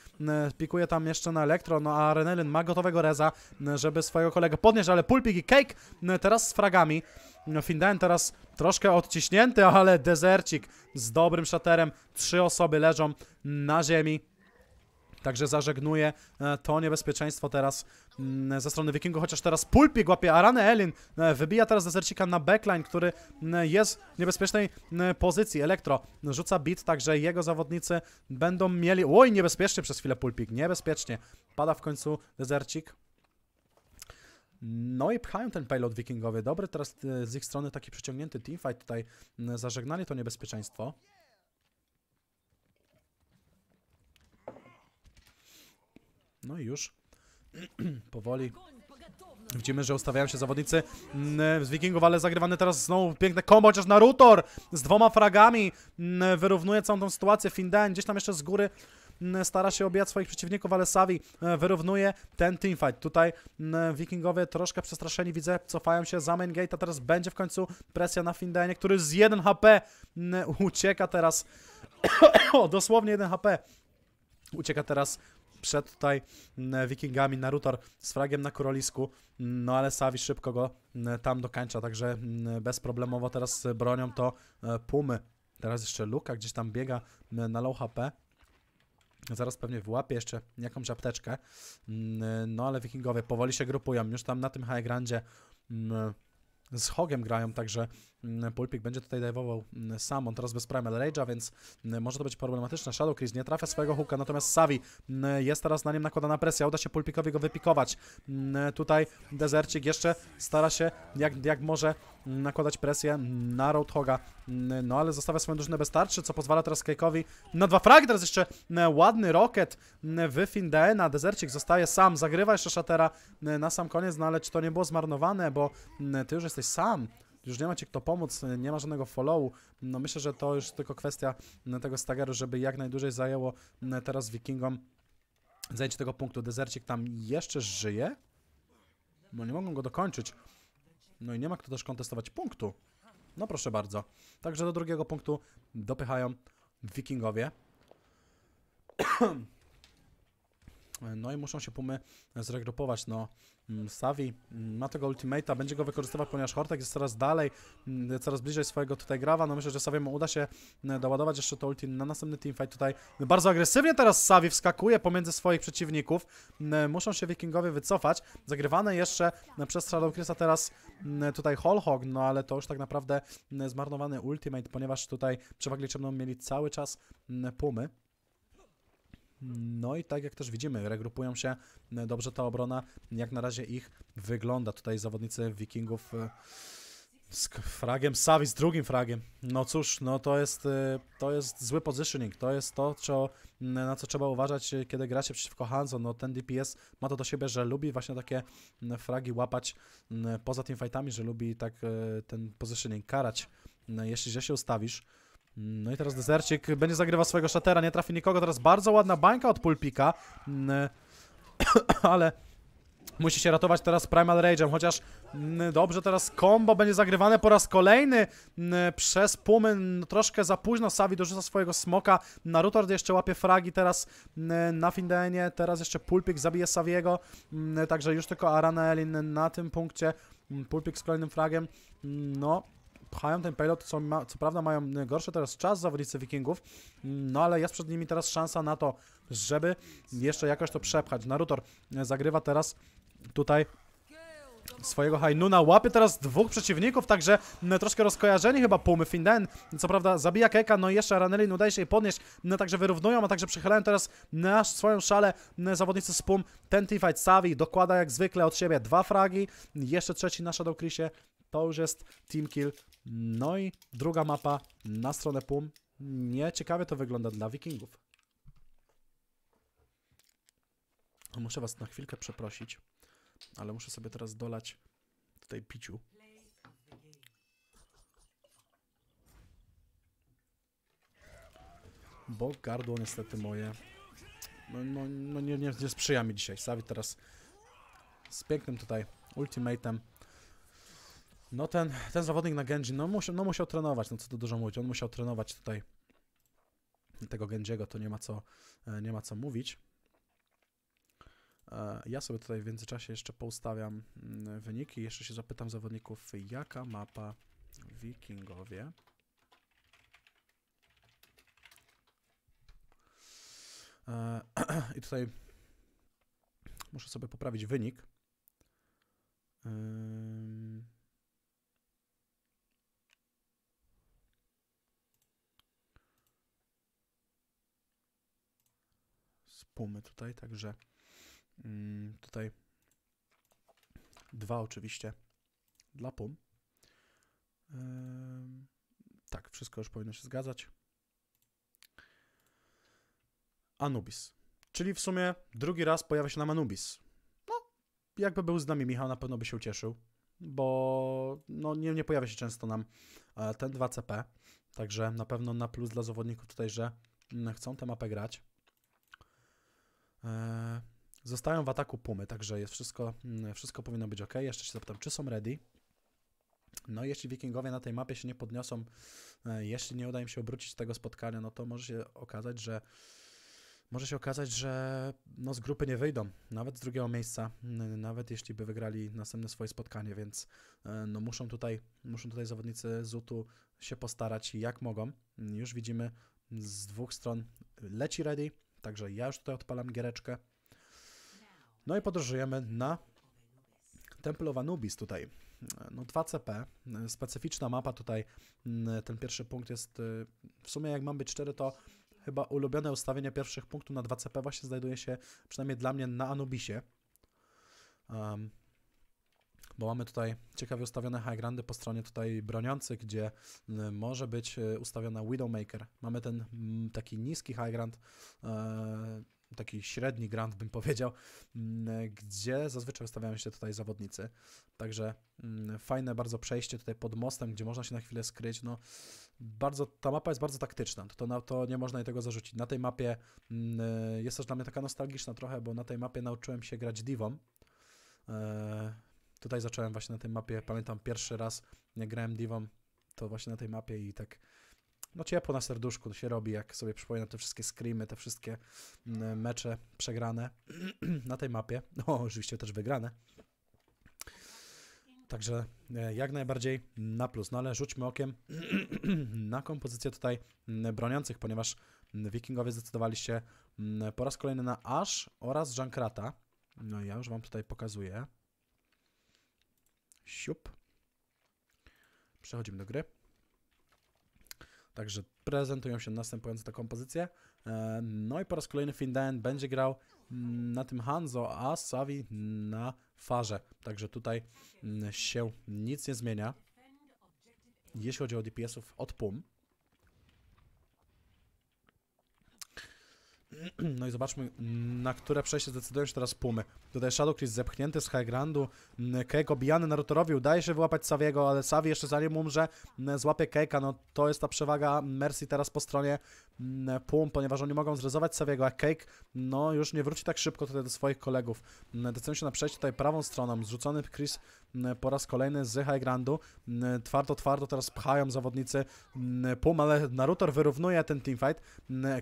pikuje tam jeszcze na Elektro, no a Renelin ma gotowego reza, żeby swojego kolegę pod podnieść, ale Pulpik i Cake no, teraz z fragami. No, Finden teraz troszkę odciśnięty, (laughs) ale dezercik z dobrym szaterem. Trzy osoby leżą na ziemi. Także zażegnuje e, to niebezpieczeństwo teraz mm, ze strony Wikingu, chociaż teraz Pulpik łapie, a Rane Elin e, wybija teraz dezercika na backline, który mm, jest w niebezpiecznej mm, pozycji. Elektro rzuca bit, także jego zawodnicy będą mieli... Oj, niebezpiecznie przez chwilę Pulpik, niebezpiecznie. Pada w końcu dezercik. No i pchają ten payload wikingowie. Dobry teraz e, z ich strony taki przyciągnięty teamfight tutaj. Zażegnali to niebezpieczeństwo. No i już. (clears throat) Powoli. Widzimy, że ustawiają się zawodnicy z Wikingów, ale zagrywane teraz znowu piękne combo, chociaż Narutor z dwoma fragami wyrównuje całą tą sytuację. Finden gdzieś tam jeszcze z góry stara się obijać swoich przeciwników, ale Savi e, wyrównuje ten teamfight. Tutaj wikingowie troszkę przestraszeni, widzę, cofają się za main gate, a teraz będzie w końcu presja na Findenie, który z 1 HP ucieka teraz, (coughs) dosłownie 1 HP, ucieka teraz przed tutaj wikingami Narutor z fragiem na królisku. no ale Savi szybko go tam dokańcza, także bezproblemowo teraz bronią to e, Pumy. Teraz jeszcze Luka gdzieś tam biega na low HP. Zaraz pewnie wyłapię jeszcze jakąś apteczkę. Mm, no ale wikingowie powoli się grupują. Już tam na tym high grandzie mm, z Hogiem grają, także Mm, Pulpik będzie tutaj dajwował mm, sam, on teraz bez Primal Rage'a, więc mm, może to być problematyczne. Shadow Chris nie trafia swojego hooka, natomiast Savi jest teraz na nim nakładana presja, uda się Pulpikowi go wypikować. Tutaj desercik jeszcze stara się jak, jak może nakładać presję na Roadhoga, no ale zostawia swoją drużynę bez tarczy, co pozwala teraz Cake'owi na dwa fragi, teraz jeszcze ładny rocket w Findeena, desercik zostaje sam, zagrywa jeszcze Shattera na sam koniec, no ale czy to nie było zmarnowane, bo ty już jesteś sam, już nie ma ci kto pomóc, nie ma żadnego followu, no myślę, że to już tylko kwestia mm, tego stageru, żeby jak najdłużej zajęło mm, teraz Wikingom zajęcie tego punktu. Dezercik tam jeszcze żyje, no nie mogą go dokończyć. No i nie ma kto też kontestować punktu. No proszę bardzo. Także do drugiego punktu dopychają wikingowie. (coughs) No i muszą się pumy zregrupować. No Mm, Savi mm, ma tego ultimate'a, będzie go wykorzystywać, ponieważ Hortek jest coraz dalej, mm, coraz bliżej swojego tutaj grawa, no myślę, że Saviemu uda się doładować jeszcze to ulti na następny teamfight tutaj. Bardzo agresywnie teraz Savi wskakuje pomiędzy swoich przeciwników, muszą się Wikingowie wycofać, zagrywane jeszcze przez Shadowcrysa teraz tutaj Holhog, no ale to już tak naprawdę zmarnowany ultimate, ponieważ tutaj przewagę liczebną mieli cały czas Pumy. No i tak jak też widzimy, regrupują się e, dobrze ta obrona. Jak na razie ich wygląda. Tutaj zawodnicy Wikingów e, z fragiem Savi, z drugim fragiem. No cóż, no to jest, e, to jest zły positioning, to jest to, co, na co trzeba uważać, kiedy gra się przeciwko Hanzo. No ten DPS ma to do siebie, że lubi właśnie takie fragi łapać poza tym fightami, że lubi tak ten positioning karać. Jeśli że się ustawisz, no i teraz desercik będzie zagrywał swojego szatera, nie trafi nikogo. Teraz bardzo ładna bańka od Pulpika, mm, e, (coughs) ale musi się ratować teraz Primal Rage'em, chociaż mm, dobrze teraz combo będzie zagrywane po raz kolejny mm, e, przez Pumy. No, troszkę za późno Savi dorzuca swojego smoka. Narutor jeszcze łapie fragi teraz e, na Findenie, teraz jeszcze Pulpik zabije Saviego, także już tylko Arana Elin na tym punkcie. Pulpik z kolejnym fragiem, no pchają ten payload, co, ma, co prawda mają y, gorszy teraz czas zawodnicy Wikingów, no ale jest przed nimi teraz szansa na to, żeby jeszcze jakoś to przepchać. Narutor y, zagrywa teraz tutaj swojego Hainuna. Łapie teraz dwóch przeciwników, także no, troszkę rozkojarzeni chyba Pumy. Finden, co prawda, zabija Keka, no i jeszcze Ranelin udaje się jej podnieść, no, także wyrównują, a także przychylają teraz na swoją szalę no, zawodnicy z Pum. Ten Savi dokłada jak zwykle od siebie dwa fragi, jeszcze trzeci na Shadow Chrisie. To już jest team kill no i druga mapa na stronę PUM. Nie, ciekawie to wygląda dla wikingów. Muszę was na chwilkę przeprosić, ale muszę sobie teraz dolać tutaj piciu. Bo gardło niestety moje no, no, no nie, nie, nie, sprzyja mi dzisiaj. Sawi teraz z pięknym tutaj ultimatem no ten, ten zawodnik na Genji, no, musiał, no musiał trenować, no co tu dużo mówić, on musiał trenować tutaj tego Genjiego, to nie ma co, e, nie ma co mówić. E, ja sobie tutaj w międzyczasie jeszcze poustawiam mm, wyniki, jeszcze się zapytam zawodników, jaka mapa Wikingowie e, (clears throat) I tutaj muszę sobie poprawić wynik. pumy tutaj, także mm, tutaj dwa oczywiście dla pum. tak, wszystko już powinno się zgadzać. Anubis. Czyli w sumie drugi raz pojawia się nam Anubis. No, jakby był z nami Michał, na pewno by się ucieszył, bo no, nie, nie pojawia się często nam e, ten 2CP, także na pewno na plus dla zawodników tutaj, że mm, chcą tę mapę grać. E, zostają w ataku Pumy, także jest wszystko, mm, wszystko powinno być ok. Jeszcze się zapytam, czy są ready. No jeśli wikingowie na tej mapie się nie podniosą, e, jeśli nie uda im się obrócić tego spotkania, no to może się okazać, że może się okazać, że no z grupy nie wyjdą, nawet z drugiego miejsca, nawet jeśli by wygrali następne swoje spotkanie, więc e, no muszą tutaj, muszą tutaj zawodnicy ZUT-u się postarać jak mogą. Już widzimy z dwóch stron leci ready, Także ja już tutaj odpalam giereczkę. No i podróżujemy na Temple of Anubis tutaj. No 2CP, specyficzna mapa tutaj, mm, ten pierwszy punkt jest, y, w sumie jak mam być szczery, to chyba ulubione ustawienie pierwszych punktów na 2CP właśnie znajduje się, przynajmniej dla mnie, na Anubisie. Um, bo mamy tutaj ciekawie ustawione high grandy po stronie tutaj broniących, gdzie może być e, ustawiona Widowmaker. Mamy ten taki niski high grand, e, taki średni grand bym powiedział, gdzie zazwyczaj ustawiają się tutaj zawodnicy. Także fajne bardzo przejście tutaj pod mostem, gdzie można się na chwilę skryć. No, bardzo, ta mapa jest bardzo taktyczna, to, to nie można jej tego zarzucić. Na tej mapie e, jest też dla mnie taka nostalgiczna trochę, bo na tej mapie nauczyłem się grać divą tutaj zacząłem właśnie na tej mapie, pamiętam pierwszy raz, jak grałem Divą, to właśnie na tej mapie i tak no ciepło na serduszku się robi, jak sobie przypominam te wszystkie screamy, te wszystkie mm, mecze przegrane (clears throat) na tej mapie. No, oczywiście też wygrane. Także e, jak najbardziej na plus, no ale rzućmy okiem (clears throat) na kompozycję tutaj mm, broniących, ponieważ mm, wikingowie zdecydowali się po raz kolejny na Ash oraz Jankrata. No ja już wam tutaj pokazuję. Siup. Przechodzimy do gry. Także prezentują się następujące te kompozycje. No i po raz kolejny Finden będzie grał na tym Hanzo, a Savi na farze. Także tutaj mm, się nic nie zmienia. Jeśli chodzi o DPS-ów od PUM, (clears throat) No i zobaczmy, na które przejście zdecydują się teraz Pumy. Tutaj Shadow Chris zepchnięty z High Grandu. Cake obijany Narutorowi. Udaje się wyłapać Sawiego, ale Sawi jeszcze zanim umrze, złapie Cake'a No to jest ta przewaga Mercy teraz po stronie Pum, ponieważ oni mogą zrezować Sawiego, a Cake no już nie wróci tak szybko tutaj do swoich kolegów. Decydują się na przejście tutaj prawą stroną. Zrzucony Chris po raz kolejny z High Grandu. Twardo, twardo teraz pchają zawodnicy Pum, ale Narutor wyrównuje ten teamfight.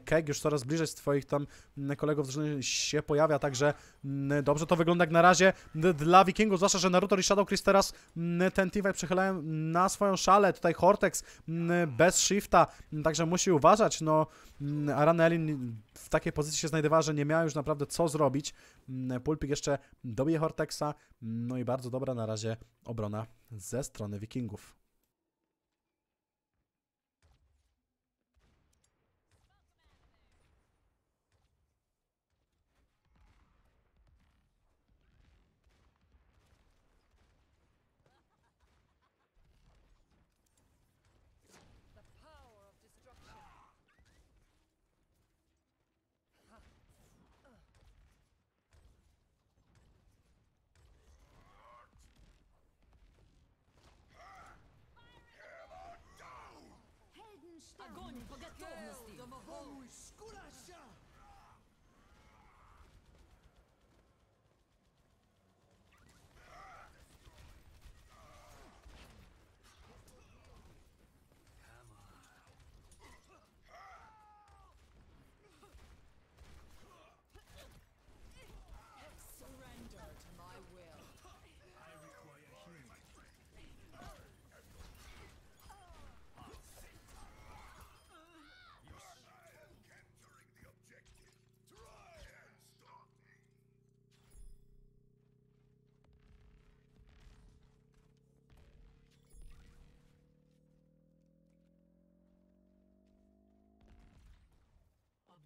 Cake już coraz bliżej swoich moich tam mm, kolegów się pojawia, także mm, dobrze to wygląda jak na razie dla Wikingów, zwłaszcza, że Naruto i Shadow Chris teraz mm, ten teamfight przechylają na swoją szalę, tutaj Hortex bez shifta, także musi uważać, no Arana Elin w takiej pozycji się znajdowała, że nie miała już naprawdę co zrobić, Pulpik jeszcze dobije Hortexa, no i bardzo dobra na razie obrona ze strony Wikingów. Sony, forget to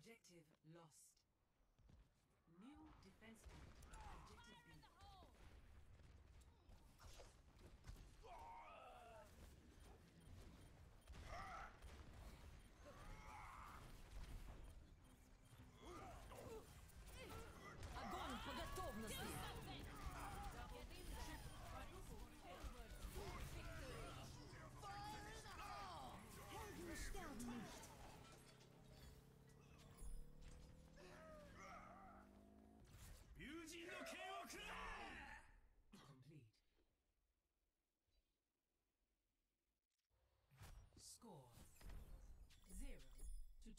Objective loss.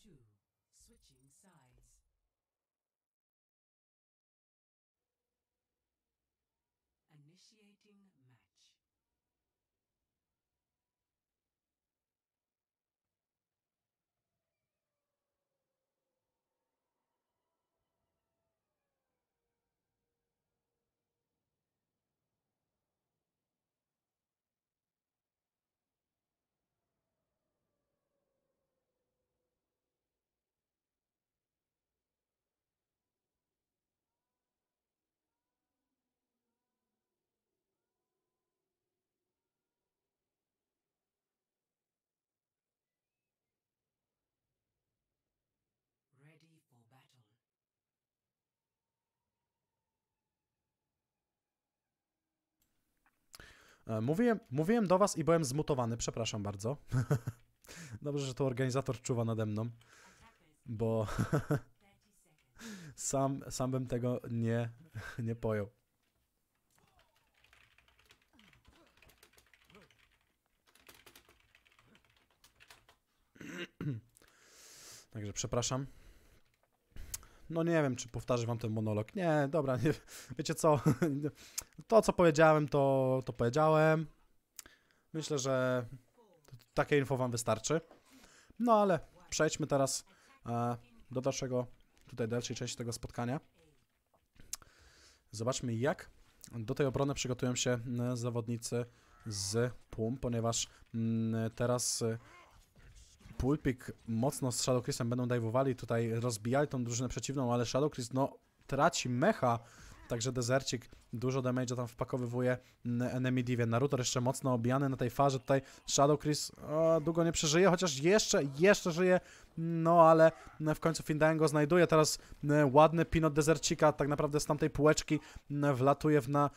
2. Switching sides. Initiating E, mówiłem, mówiłem do was i byłem zmutowany, przepraszam bardzo. (laughs) Dobrze, że to organizator czuwa nade mną, bo (laughs) sam, sam bym tego nie, nie pojął. (clears throat) Także przepraszam no nie wiem, czy powtarzam wam ten monolog. Nie, dobra, nie, wiecie co, (laughs) to co powiedziałem, to, to powiedziałem. Myślę, że takie info wam wystarczy. No ale przejdźmy teraz e, do dalszego, tutaj dalszej części tego spotkania. Zobaczmy jak do tej obrony przygotują się e, zawodnicy z PUM, ponieważ mm, teraz e, Pulpik mocno z Shadowcristem będą dajwowali, tutaj rozbijali tą drużynę przeciwną, ale Shadowcris no traci mecha także Dezercik dużo damage'a tam wpakowywuje enemy divie. Naruto jeszcze mocno obijany na tej farze, tutaj Shadow Chris o, długo nie przeżyje, chociaż jeszcze, jeszcze żyje, no ale w końcu Findango znajduje, teraz ładny pinot Dezercika tak naprawdę z tamtej półeczki wlatuje w, na,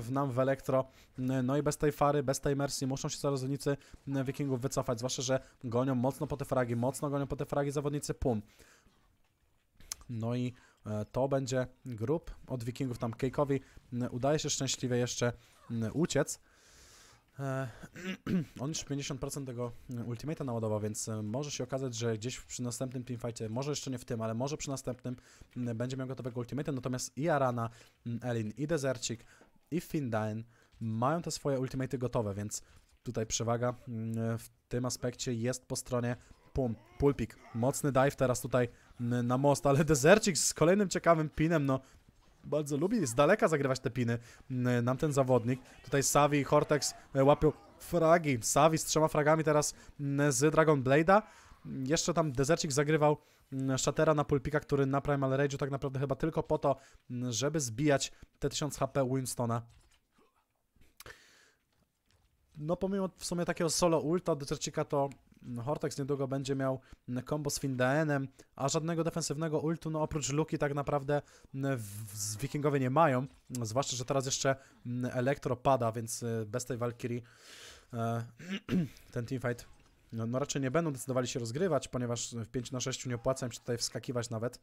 w nam w elektro, no i bez tej fary, bez tej Mercy muszą się więcej Wikingów wycofać, zwłaszcza, że gonią mocno po te fragi, mocno gonią po te fragi zawodnicy PUM. No i E, to będzie grup od wikingów tam Cake'owi udaje się szczęśliwie jeszcze uciec. E, (clears throat) on już 50% tego ultimata naładował, więc e, może się okazać, że gdzieś przy następnym teamfightie, może jeszcze nie w tym, ale może przy następnym będzie miał gotowego ultimata, natomiast i Arana, Elin, i Dezercik, i Findain mają te swoje ultimaty gotowe, więc tutaj przewaga w tym aspekcie jest po stronie Pum, Pulpik. Mocny dive teraz tutaj na most, ale (laughs) desercik z kolejnym ciekawym pinem, no bardzo lubi z daleka zagrywać te piny nam ten zawodnik. Tutaj Savi i Hortex e, łapią fragi. Savi z trzema fragami teraz z Dragon Blade'a. Jeszcze tam desercik zagrywał Shatera na pulpika, który na Primal Rage'u tak naprawdę chyba tylko po to, żeby zbijać te 1000 HP Winstona no pomimo w sumie takiego solo ulta do Cercika to Hortex niedługo będzie miał kombo z Findaenem, a żadnego defensywnego ultu, no oprócz Luki tak naprawdę mm, z wikingowie nie mają, zwłaszcza, że teraz jeszcze mm, Elektro pada, więc y, bez tej Valkyrie (clears throat) ten teamfight no, no raczej nie będą decydowali się rozgrywać, ponieważ w 5 na 6 nie opłaca im się tutaj wskakiwać nawet.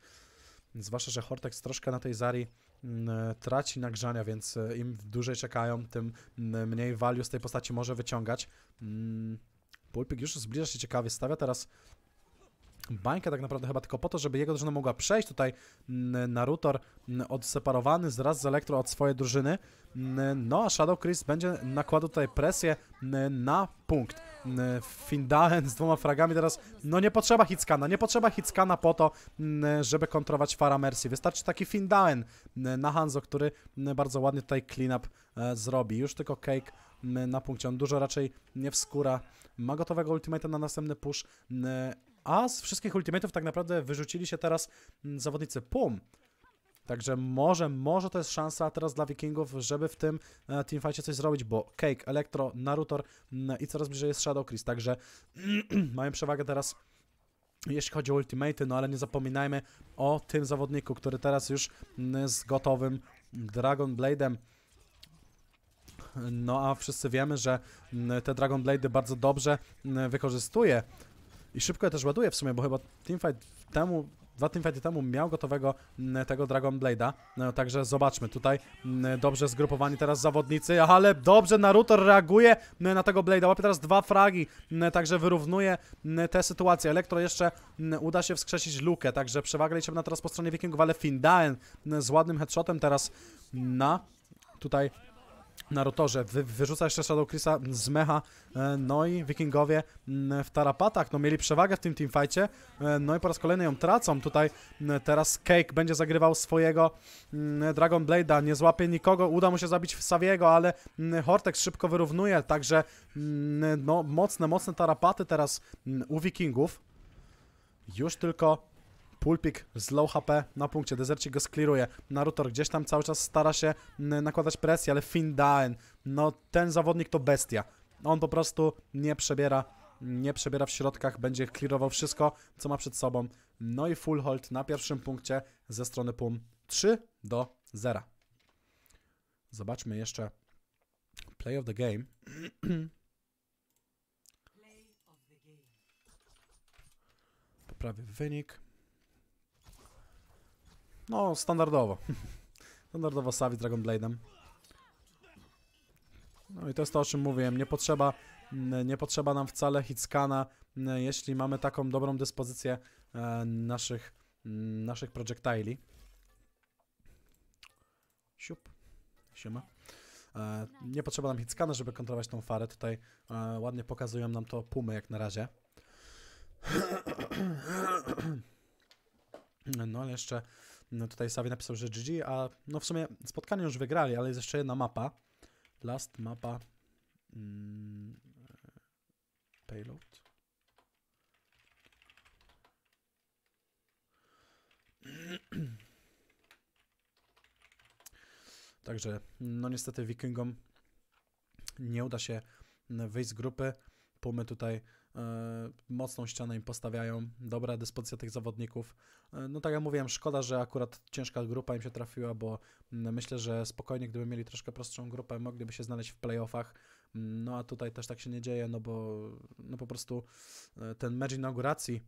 Zwłaszcza, że Hortex troszkę na tej Zari mm, e, traci nagrzania, więc e, im dłużej czekają, tym mm, e, mniej value z tej postaci może wyciągać. Mm, Pulpik już zbliża się ciekawie, stawia teraz bańkę tak naprawdę chyba tylko po to, żeby jego drużyna mogła przejść. Tutaj mm, Narutor mm, odseparowany zraz z Elektro od swojej drużyny. Mm, no a Shadow Chris będzie nakładał tutaj presję na punkt. Findalen z dwoma fragami teraz, no nie potrzeba Hickana, nie potrzeba Hickana po to, żeby kontrować Fara Mercy. Wystarczy taki Findalen na Hanzo, który bardzo ładnie tutaj cleanup e, zrobi. Już tylko Cake na punkcie, on dużo raczej nie wskóra. Ma gotowego ultimate na następny push. A z wszystkich ultimatów tak naprawdę wyrzucili się teraz mm, zawodnicy PUM. Także może, może to jest szansa teraz dla Wikingów, żeby w tym e, teamfightie coś zrobić, bo Cake, Elektro, Narutor mm, i coraz bliżej jest Shadow Chris, także (clears throat) mają przewagę teraz jeśli chodzi o ultimaty, no ale nie zapominajmy o tym zawodniku, który teraz już jest mm, gotowym Dragon Blade'em. No a wszyscy wiemy, że te Dragon Blade'y bardzo dobrze wykorzystuje i szybko je też ładuje w sumie, bo chyba teamfight temu, dwa teamfighty temu miał gotowego mm, tego Dragon Blade'a. No, także zobaczmy tutaj, mm, dobrze zgrupowani teraz zawodnicy, ale dobrze Naruto reaguje mm, na tego Blade'a, łapie teraz dwa fragi, także wyrównuje tę sytuację. Elektro jeszcze uda się wskrzesić lukę, także przewaga liczymy teraz po stronie Wikingów, ale Findaen z ładnym headshotem teraz na tutaj na rotorze, Wy, wyrzuca jeszcze Shadow Chrisa z mecha, e, no i wikingowie mm, w tarapatach, no mieli przewagę w tym teamfajcie, e, no i po raz kolejny ją tracą, tutaj mm, teraz Cake będzie zagrywał swojego mm, Dragon Blade'a, nie złapie nikogo, uda mu się zabić Saviego, ale Hortex szybko wyrównuje, także no mocne, mocne tarapaty teraz u wikingów, już tylko Pulpik z low HP na punkcie, Dezercik go skliruje. Narutor gdzieś tam cały czas stara się nakładać presję, ale Fin Daen, no ten zawodnik to bestia. On po prostu nie przebiera, nie przebiera w środkach, będzie clearował wszystko, co ma przed sobą. No i full hold na pierwszym punkcie ze strony PUM 3 do 0. Zobaczmy jeszcze play of the game. (clears throat) Poprawię wynik. No, standardowo. (laughs) standardowo Savi Dragon Blade'em. No i to jest to, o czym mówiłem. Nie potrzeba, mm, nie potrzeba nam wcale hitscana, mm, jeśli mamy taką dobrą dyspozycję e, naszych, mm, naszych projectili. Siup. Siema. E, nie potrzeba nam hitscana, żeby kontrolować tą farę. Tutaj e, ładnie pokazują nam to pumy jak na razie. (clears throat) No ale jeszcze no tutaj Sawi napisał, że GG, a no w sumie spotkanie już wygrali, ale jest jeszcze jedna mapa. Last mapa mm, e, payload. (clears throat) Także, no niestety Wikingom nie uda się wyjść z grupy, bo tutaj E, mocną ścianę im postawiają, dobra dyspozycja tych zawodników. E, no tak jak mówiłem, szkoda, że akurat ciężka grupa im się trafiła, bo mm, myślę, że spokojnie, gdyby mieli troszkę prostszą grupę, mogliby się znaleźć w playoffach. Mm, no a tutaj też tak się nie dzieje, no bo no po prostu e, ten mecz inauguracji,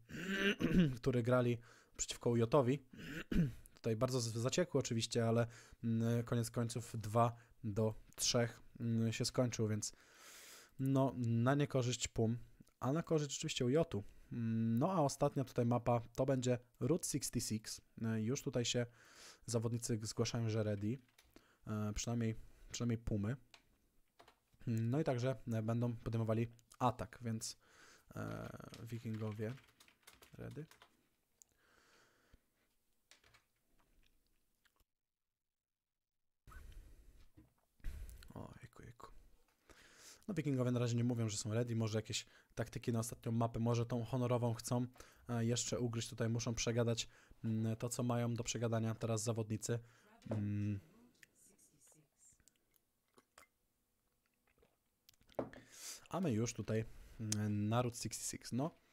(clears throat) który grali przeciwko Ujotowi, (clears throat) tutaj bardzo zaciekły oczywiście, ale mm, koniec końców 2 do 3 się skończył, więc no na niekorzyść PUM a na korzyść oczywiście Jotu. Mm, no a ostatnia tutaj mapa to będzie Route 66. E, już tutaj się zawodnicy zgłaszają, że ready, e, przynajmniej, przynajmniej Pumy. Mm, no i także e, będą podejmowali atak, więc Wikingowie ready. No wikingowie na razie nie mówią, że są ready, może jakieś taktyki na ostatnią mapę, może tą honorową chcą e, jeszcze ugryźć, tutaj muszą przegadać mm, to, co mają do przegadania teraz zawodnicy. Mm. A my już tutaj mm, naród 66, no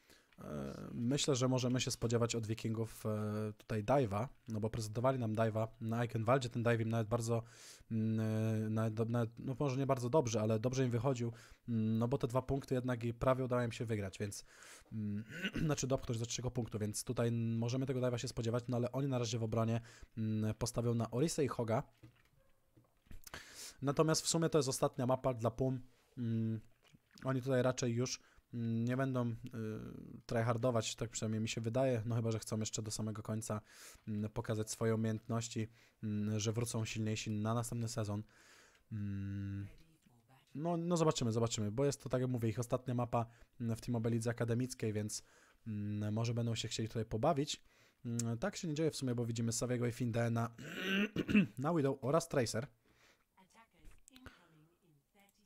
E, myślę, że możemy się spodziewać od Wikingów e, tutaj dive'a, no bo prezentowali nam dive'a na Eichenwaldzie, ten dive im nawet bardzo, mm, e, nawet, nawet, no może nie bardzo dobrze, ale dobrze im wychodził, mm, no bo te dwa punkty jednak i prawie udało im się wygrać, więc mm, (clears throat) znaczy dopchnąć do trzeciego punktu, więc tutaj możemy tego dive'a się spodziewać, no ale oni na razie w obronie postawią na Orisę i Hoga. Natomiast w sumie to jest ostatnia mapa dla PUM. Oni tutaj raczej już nie będą y, tryhardować, tak przynajmniej mi się wydaje, no chyba, że chcą jeszcze do samego końca mm, pokazać swoje umiejętności, mm, że wrócą silniejsi na następny sezon. Mm, no, no zobaczymy, zobaczymy, bo jest to, tak jak mówię, ich ostatnia mapa w T-Mobile Akademickiej, więc może będą się chcieli tutaj pobawić. Tak się nie dzieje w sumie, bo widzimy Saviego i Finde na, (clears throat) na Widow oraz Tracer.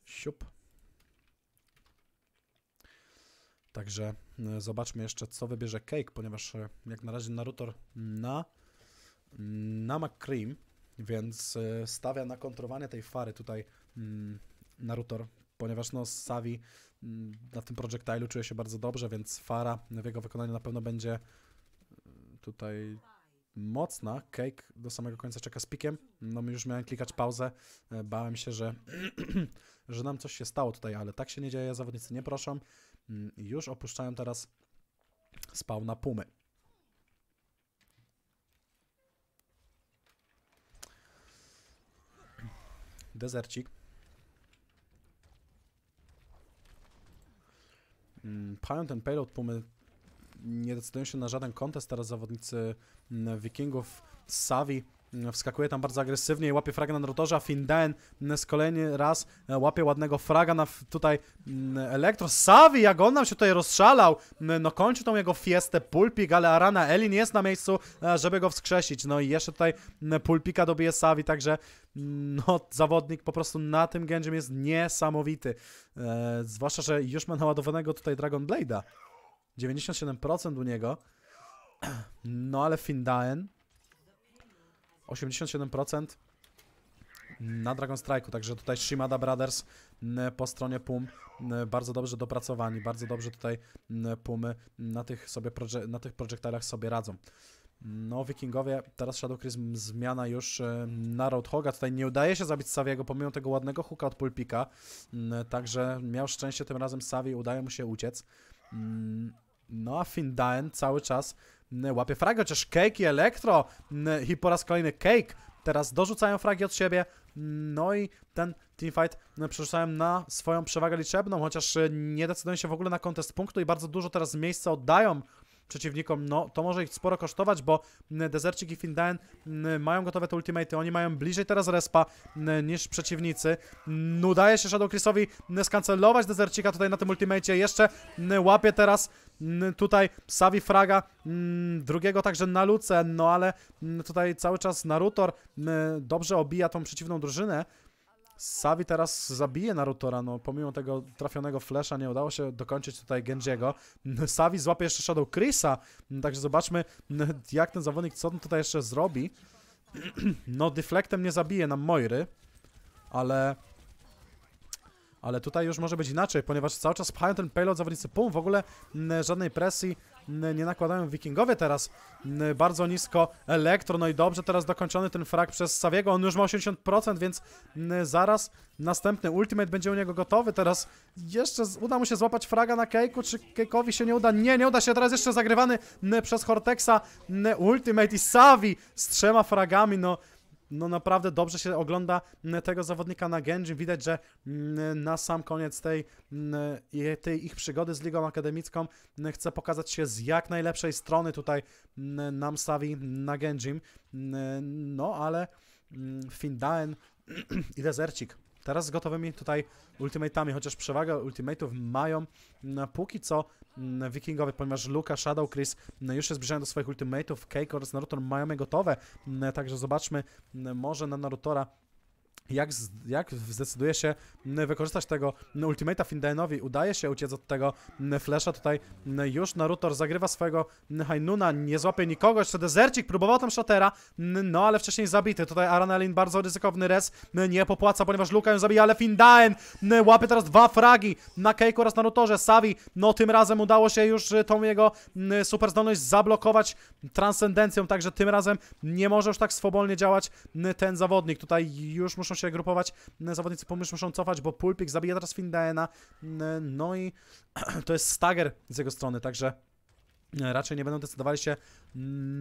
Siup. Także e, zobaczmy jeszcze, co wybierze Cake, ponieważ e, jak na razie Narutor na, na McCream, więc e, stawia na kontrowanie tej fary tutaj mm, Narutor, ponieważ no Savi mm, na tym projectile czuje się bardzo dobrze, więc fara w jego wykonaniu na pewno będzie tutaj mocna. Cake do samego końca czeka z pikiem. No już miałem klikać pauzę. Bałem się, że, (clears throat) że nam coś się stało tutaj, ale tak się nie dzieje. Zawodnicy nie proszą. Mm, już opuszczają teraz spał na pumy. Dezercik. Mm, Pająk ten payload pumy nie decydują się na żaden kontest. Teraz zawodnicy mm, Wikingów z Savi Wskakuje tam bardzo agresywnie i łapie fraga na rotorze, a Findaen z kolejny raz e, łapie ładnego fraga na tutaj mm, Elektro. Savi, jak on nam się tutaj rozszalał, no kończy tą jego fiestę Pulpik, ale Arana Elin jest na miejscu, e, żeby go wskrzesić. No i jeszcze tutaj Pulpika dobije Savi, także no, zawodnik po prostu na tym Gendzim jest niesamowity. E, zwłaszcza, że już ma naładowanego tutaj Dragon Blade'a. 97% u niego. (clears throat) No ale Findaen 87% na Dragon Strike'u, także tutaj Shimada Brothers po stronie PUM bardzo dobrze dopracowani, bardzo dobrze tutaj PUMy na tych, sobie na tych projektilach sobie radzą. No, Wikingowie, teraz Shadow Crism, zmiana już e, na Roadhoga. Tutaj nie udaje się zabić Saviego, pomimo tego ładnego hooka od Pulpika. Także miał szczęście tym razem Savi, udaje mu się uciec. No, a Findaen cały czas łapie fragi, chociaż Cake i Elektro i po raz kolejny Cake teraz dorzucają fragi od siebie, no i ten teamfight przerzucają na swoją przewagę liczebną, chociaż e, nie decydują się w ogóle na kontest punktu i bardzo dużo teraz miejsca oddają przeciwnikom, no to może ich sporo kosztować, bo mm, Desercik i Findaen mm, mają gotowe te ultimate, oni mają bliżej teraz respa mm, niż przeciwnicy. Udaje się Shadow Chrisowi skancelować Desercika tutaj na tym ultimate, jeszcze łapie teraz tutaj Savi Fraga, drugiego także na Luce, no ale tutaj cały czas Narutor dobrze obija tą przeciwną drużynę, Savi teraz zabije Narutora, no pomimo tego trafionego flesza nie udało się dokończyć tutaj Genjiego. (laughs) Savi złapie jeszcze Shadow Chrisa, mm, także zobaczmy (laughs) jak ten zawodnik, co on tutaj jeszcze zrobi. (clears throat) No deflektem nie zabije nam Moiry, ale ale tutaj już może być inaczej, ponieważ cały czas pchają ten payload zawodnicy PUM, w ogóle mm, żadnej presji mm, nie nakładają wikingowie teraz mm, bardzo nisko elektro, no i dobrze teraz dokończony ten frag przez Saviego, on już ma 80%, więc zaraz następny ultimate będzie u niego gotowy, teraz jeszcze uda mu się złapać fraga na Kejku, czy Kejkowi się nie uda? Nie, nie uda się, teraz jeszcze zagrywany przez Hortexa ultimate i Savi z trzema fragami, no no naprawdę dobrze się ogląda mm, tego zawodnika na Genji. Widać, że mm, na sam koniec tej, mm, tej ich przygody z Ligą Akademicką chce pokazać się z jak najlepszej strony tutaj nam stawi na Genjim. No ale Findaen (clears throat) i Dezercik teraz z gotowymi tutaj ultimate'ami, chociaż przewagę ultimate'ów mają póki co Mm, wikingowych, ponieważ Luka, Shadow, Chris mm, już się zbliżają do swoich ultimate'ów, Keiko oraz Narutor mają je gotowe, mm, także zobaczmy, może na Narutora jak, jak zdecyduje się mm, wykorzystać tego mm, Ultimate'a Findenowi, udaje się uciec od tego mm, Flash'a tutaj, już Narutor zagrywa swojego Hainuna, nie złapie nikogo, jeszcze Dezercik próbował tam Shatera, no ale wcześniej zabity, tutaj Aranelin bardzo ryzykowny res, nie popłaca, ponieważ Luka ją zabija, ale Findaen łapie teraz dwa fragi na Keiko oraz Narutorze, Savi, no tym razem udało się już y, tą jego super zdolność zablokować transcendencją, także tym razem nie może już tak swobodnie działać ten zawodnik, tutaj już muszą się grupować, mm, zawodnicy Pomysz muszą cofać, bo Pulpik zabija teraz Findaena, mm, no i (clears throat) to jest stager z jego strony, także raczej nie będą decydowali się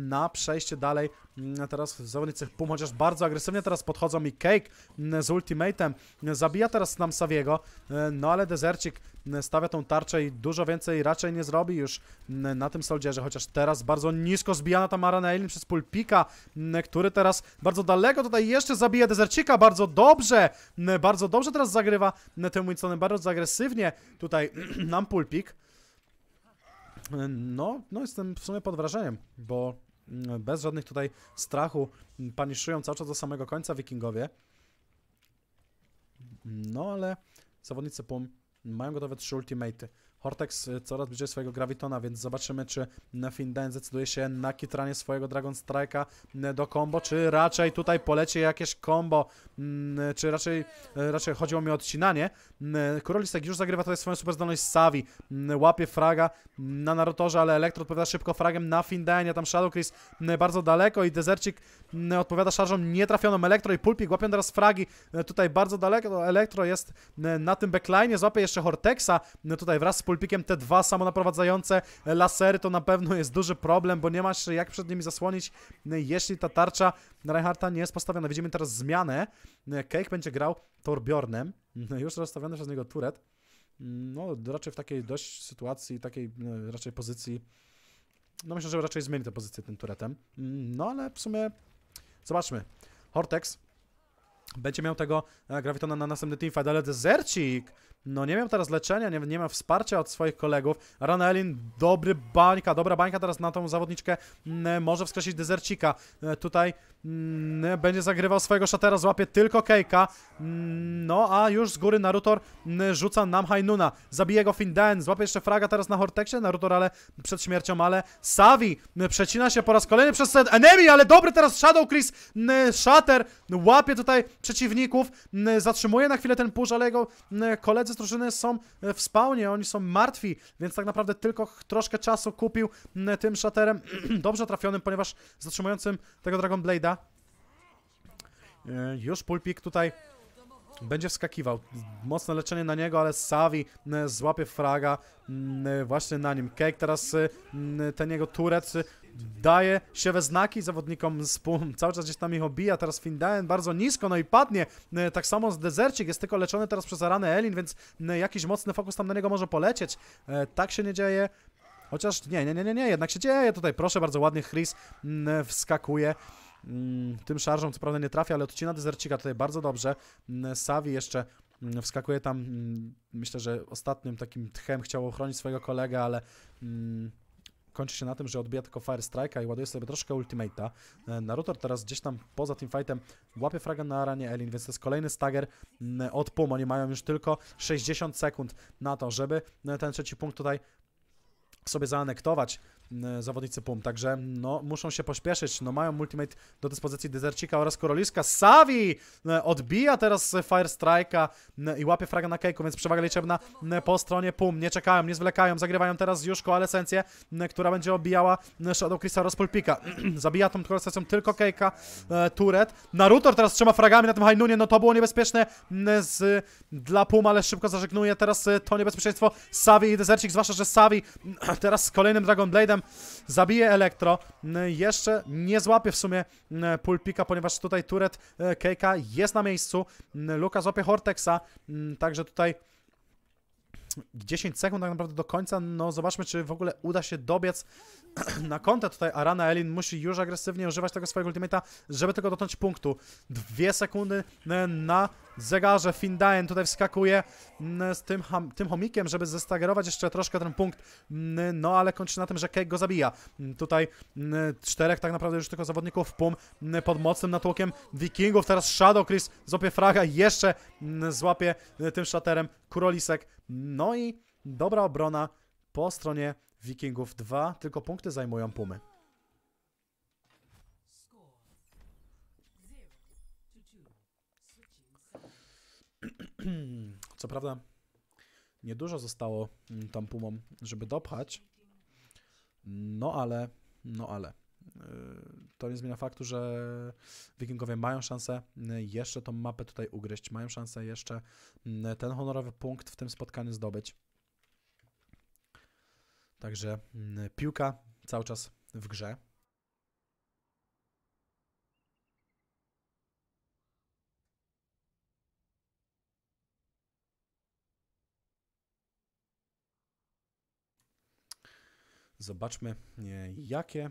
na przejście dalej mm, teraz w zawodnicy Pum, chociaż bardzo agresywnie teraz podchodzą i Cake mm, z ultimatem mm, zabija teraz nam Saviego, no ale Dezercik stawia tą tarczę i dużo więcej raczej nie zrobi już na tym Soldierze, chociaż teraz bardzo nisko zbijana ta Mara Nailin przez Pulpika, który teraz bardzo daleko tutaj jeszcze zabija Dezercika, bardzo dobrze, bardzo dobrze teraz zagrywa tym Winstonem, bardzo agresywnie tutaj (clears throat) nam Pulpik, no, no jestem w sumie pod wrażeniem, bo mm, bez żadnych tutaj strachu paniszują cały czas do samego końca wikingowie. No, ale zawodnicy PUM mają gotowe trzy ultimaty. Hortex y, coraz bliżej swojego Gravitona, więc zobaczymy, czy Findain zdecyduje się na kitranie swojego Dragon Strike'a y, do combo, czy raczej tutaj poleci jakieś combo, mm, y, czy raczej, raczej chodziło mi o odcinanie. Królisek już zagrywa tutaj swoją super zdolność Savi, łapie fraga na Narutorze, ale Elektro odpowiada szybko fragiem na Findainie, tam Shadow Chris bardzo daleko i Dezercik odpowiada szarżą nietrafioną Elektro i Pulpik łapią teraz fragi tutaj bardzo daleko, Elektro jest na tym backline, złapie jeszcze Hortexa tutaj wraz z Pulpikiem te dwa samonaprowadzające e, lasery to na pewno jest duży problem, bo nie masz jak przed nimi zasłonić, jeśli ta tarcza Reinhardta nie jest postawiona. Widzimy teraz zmianę, Cake będzie grał Torbjornem, już rozstawiony przez niego turet, no raczej w takiej dość sytuacji, takiej raczej pozycji, no myślę, że raczej zmieni tę pozycję tym turetem. No ale w sumie Zobaczmy. Hortex. Będzie miał tego e, Gravitona na następny teamfight, ale desercik. no nie miał teraz leczenia, nie, nie wsparcia od swoich kolegów. Ranelin, dobry bańka, dobra bańka teraz na tą zawodniczkę może wskreślić desercika e, Tutaj będzie zagrywał swojego szatera, złapie tylko Kejka, no a już z góry Narutor rzuca nam Hainuna, zabije go Finden, złapie jeszcze fraga teraz na Horteksie, Narutor ale przed śmiercią, ale Savi przecina się po raz kolejny przez Enemy, ale dobry teraz Shadow Chris, Shatter, łapie tutaj przeciwników, zatrzymuje na chwilę ten push, ale jego koledzy z drużyny są e, w spawnie, oni są martwi, więc tak naprawdę tylko troszkę czasu kupił tym szaterem (clears throat) dobrze trafionym, ponieważ zatrzymującym tego Dragon Blade'a. E, już pulpik tutaj będzie wskakiwał. Mocne leczenie na niego, ale Savi mm, złapie fraga mm, y, właśnie na nim. Cake teraz y, mm, ten jego turec y, daje się we znaki zawodnikom z PUM, cały czas gdzieś tam ich obija, teraz Findaen bardzo nisko, no i padnie, tak samo z Dezercik, jest tylko leczony teraz przez ranę Elin, więc jakiś mocny fokus tam na niego może polecieć, tak się nie dzieje, chociaż nie, nie, nie, nie, nie, jednak się dzieje tutaj, proszę bardzo, ładny Chris wskakuje, Mm, tym szarżą, co prawda nie trafia, ale odcina dezercika tutaj bardzo dobrze. Mm, Savi jeszcze mm, wskakuje tam, myślę, że ostatnim takim tchem chciał ochronić swojego kolegę, ale kończy się na tym, że odbija tylko Fire Strike'a i ładuje sobie troszkę ultimate'a. E, Narutor teraz gdzieś tam poza tym fightem łapie fraga na aranie Elin, więc to jest kolejny stagger od Pum. Oni mają już tylko 60 sekund na to, żeby e, ten trzeci punkt tutaj sobie zaanektować. E, zawodnicy PUM. Także no, muszą się pośpieszyć. No, mają ultimate do dyspozycji Dezercika oraz Koroliska. Savi odbija teraz Fire Strike'a i łapie fraga na Kejku, więc przewaga liczebna po stronie PUM. Nie czekają, nie zwlekają, zagrywają teraz już koalescencję, która będzie obijała Shadow Chrisa oraz Pulpika. (clears throat) Zabija tą koalescencją tylko Kejka, e, Turet. Narutor teraz trzyma fragami na tym Hainunie No to było niebezpieczne z, dla PUM, ale szybko zażegnuje teraz e, to niebezpieczeństwo Savi i Dezercik, zwłaszcza, że Savi (clears throat) teraz z kolejnym Dragon Blade'em Potem zabije Elektro. Jeszcze nie złapie w sumie Pulpika, ponieważ tutaj turet e, KK jest na miejscu. Luka złapie Hortexa, także tutaj... 10 sekund tak naprawdę do końca, no zobaczmy, czy w ogóle uda się dobiec (clears throat) na kontę tutaj Arana Elin musi już agresywnie używać tego swojego ultimata, żeby tylko dotknąć punktu. Dwie sekundy na zegarze. Findaen tutaj wskakuje mm, z tym, tym homikiem, żeby zestagerować jeszcze troszkę ten punkt. Mm, no ale kończy na tym, że Cake go zabija. Mm, tutaj czterech tak naprawdę już tylko zawodników PUM pod mocnym natłokiem Wikingów. Teraz Shadow Chris złapie fraga, jeszcze złapie y, tym szaterem Kurolisek. No i dobra obrona po stronie Wikingów. Dwa tylko punkty zajmują Pumy. (clears throat) Co prawda niedużo zostało mm, tam pumom, żeby dopchać, no ale, no ale. Y, to nie zmienia faktu, że Wikingowie mają szansę y, jeszcze tą mapę tutaj ugryźć, mają szansę jeszcze y, ten honorowy punkt w tym spotkaniu zdobyć. Także piłka cały czas w grze. Zobaczmy, e, jakie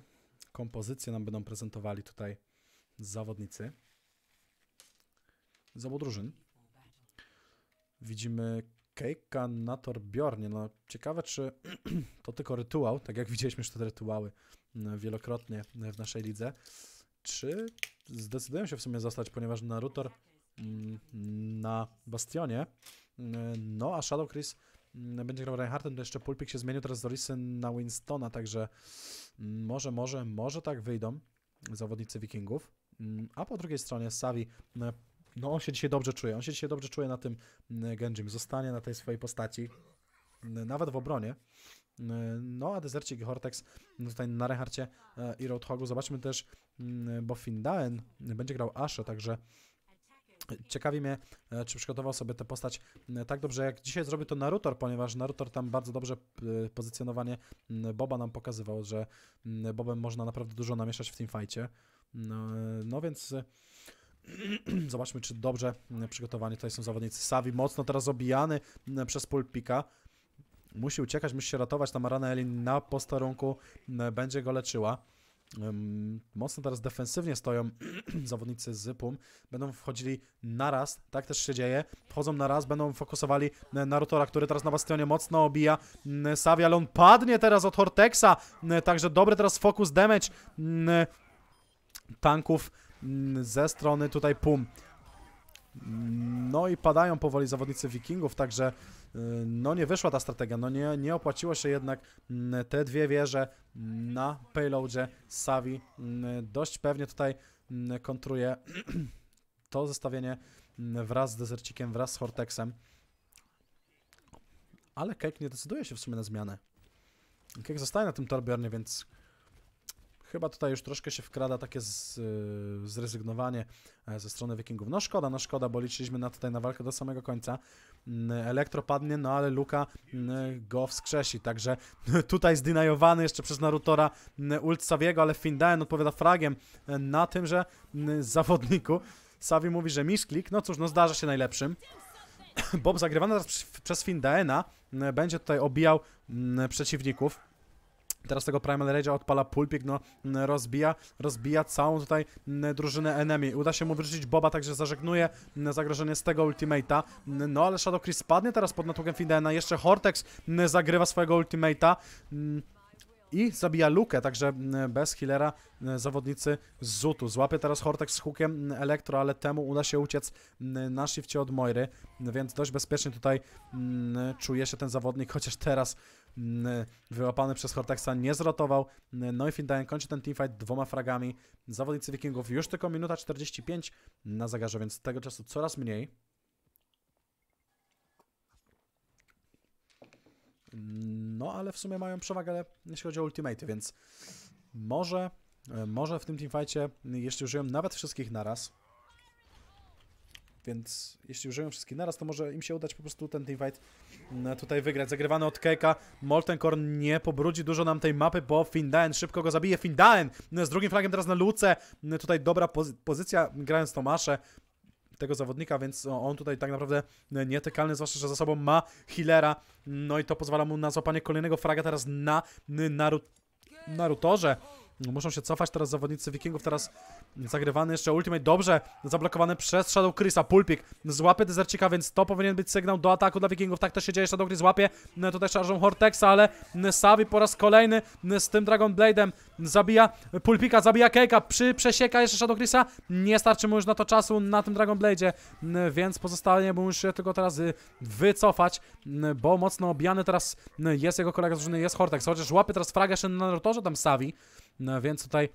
kompozycje nam będą prezentowali tutaj zawodnicy z obu drużyn. Widzimy Kejka, na Torbjornie. No, ciekawe, czy (clears throat) to tylko rytuał, tak jak widzieliśmy już te rytuały mm, wielokrotnie w naszej lidze, czy zdecydują się w sumie zostać, ponieważ Narutor mm, na Bastionie, mm, no a Shadow Chris no, będzie grał Reinhardtem, to jeszcze Pulpik się zmienił teraz z Dorisem na Winstona, także mm, może, może, może tak wyjdą zawodnicy Wikingów. Mm, a po drugiej stronie Savi, no, no on się dzisiaj dobrze czuje, on się dzisiaj dobrze czuje na tym mm, Genjim, zostanie na tej swojej postaci, nawet w obronie. No, a Dezercik i Hortex tutaj na Reinhardcie e, i Roadhogu. Zobaczmy też, bo Findaen będzie grał Ashe, także Ciekawi mnie, e, czy przygotował sobie tę postać e, tak dobrze, jak dzisiaj zrobił to Narutor, ponieważ Narutor tam bardzo dobrze e, pozycjonowanie Boba nam pokazywał, że Bobem można naprawdę dużo namieszać w tym fajcie. No, no więc (clears throat) zobaczmy, czy dobrze przygotowani tutaj są zawodnicy. Savi mocno teraz obijany przez Pulpika. Musi uciekać, musi się ratować. Tam Rana Elin na posterunku będzie go leczyła mocno teraz defensywnie stoją (clears throat) zawodnicy z PUM, będą wchodzili naraz, tak też się dzieje, wchodzą naraz, będą fokusowali na Rotora, który teraz na bastionie mocno obija Savia, ale on padnie teraz od Hortexa, także dobry teraz fokus damage tanków ze strony tutaj PUM. No i padają powoli zawodnicy Wikingów, także y, no nie wyszła ta strategia, no nie, nie opłaciło się jednak mm, te dwie wieże mm, na payloadzie Savi mm, dość pewnie tutaj kontruje (clears throat) to zestawienie wraz z dezercikiem, wraz z Hortexem. Ale Kek nie decyduje się w sumie na zmianę. Kek zostaje na tym torbiornie, więc Chyba tutaj już troszkę się wkrada takie z, e, zrezygnowanie e, ze strony Wikingów. No szkoda, no szkoda, bo liczyliśmy na tutaj na walkę do samego końca. Mm, Elektro padnie, no ale Luka mm, go wskrzesi, także (laughs) tutaj zdynajowany jeszcze przez Narutora mm, ult Saviego, ale Findaen odpowiada fragiem e, na tymże zawodniku. Savi mówi, że misklik, no cóż, no zdarza się najlepszym. (coughs) Bob zagrywany teraz przez Findaena będzie tutaj obijał przeciwników. Teraz tego Primal Rage'a odpala Pulpik, no mm, rozbija, rozbija całą tutaj mm, drużynę enemy. Uda się mu wyrzucić Boba, także zażegnuje mm, zagrożenie z tego ultimate'a. No ale Shadow Chris spadnie teraz pod natłokiem Fidena, jeszcze Hortex zagrywa swojego ultimate'a i zabija lukę, także bez healera zawodnicy z Zutu. Złapie teraz Hortek z hukiem Elektro, ale temu uda się uciec na shifcie od Moiry, więc dość bezpiecznie tutaj czuje się ten zawodnik, chociaż teraz wyłapany przez Hortexa nie zrotował. No i Findajen kończy ten teamfight dwoma fragami. Zawodnicy Wikingów już tylko minuta 45 na zagarze, więc tego czasu coraz mniej. No, ale w sumie mają przewagę, jeśli chodzi o ultimate, więc może, e, może w tym teamfightie, jeśli użyją nawet wszystkich naraz, więc jeśli użyją wszystkich naraz, to może im się udać po prostu ten teamfight mm, tutaj wygrać. Zagrywany od Keka, Moltenkorn nie pobrudzi dużo nam tej mapy, bo Findaen szybko go zabije. Findaen mm, z drugim flagiem teraz na Luce. Mm, tutaj dobra pozycja grając Tomasze tego zawodnika, więc on tutaj tak naprawdę nietykalny, zwłaszcza, że za sobą ma healera, no i to pozwala mu na złapanie kolejnego fraga teraz na Naru Narutorze. No, muszą się cofać teraz zawodnicy Wikingów, teraz zagrywany jeszcze ultimate, dobrze zablokowany przez Shadow Chrisa, Pulpik złapie Dezercika, więc to powinien być sygnał do ataku dla Wikingów, tak to się dzieje, Shadow Chris złapie no, tutaj szarżą Hortexa, ale Savi po raz kolejny z tym Dragon Blade'em zabija Pulpika, zabija Kejka, przy przesieka jeszcze Shadow Chrisa, nie starczy mu już na to czasu na tym Dragon blade'ie więc pozostanie mu już się tylko teraz y, wycofać, y, bo mocno obijany teraz y, jest jego kolega z drużyny, jest Hortex, chociaż łapie teraz fraga jeszcze na rotorze tam Savi, no, więc tutaj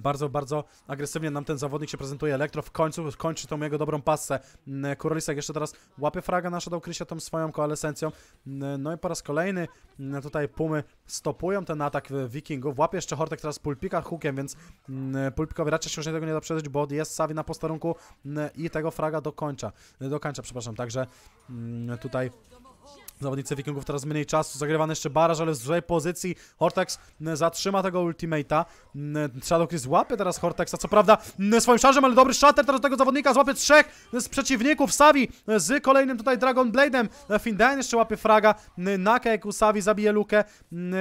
bardzo, bardzo agresywnie nam ten zawodnik się prezentuje. Elektro w końcu kończy tą jego dobrą pasę. Mm, Kurolisek jeszcze teraz łapie fraga na Shadow Krysia tą swoją koalescencją. Mm, no i po raz kolejny mm, tutaj Pumy stopują ten atak y, Wikingów. Łapie jeszcze Hortek teraz Pulpika hukiem, więc Pulpikowi raczej się już tego nie da przeżyć, bo jest Savi na posterunku i tego fraga dokończa. Dokończa, przepraszam. Także tutaj Zawodnicy Wikingów teraz mniej czasu, zagrywany jeszcze baraż, ale z złej pozycji Hortex zatrzyma tego Shadow Shadowcris łapie teraz Hortexa, co prawda swoim szarżem, ale dobry shatter teraz tego zawodnika, złapie trzech z przeciwników Savi z kolejnym tutaj Dragon Blade'em. Findan jeszcze łapie fraga, Naka jak u Savi zabije lukę,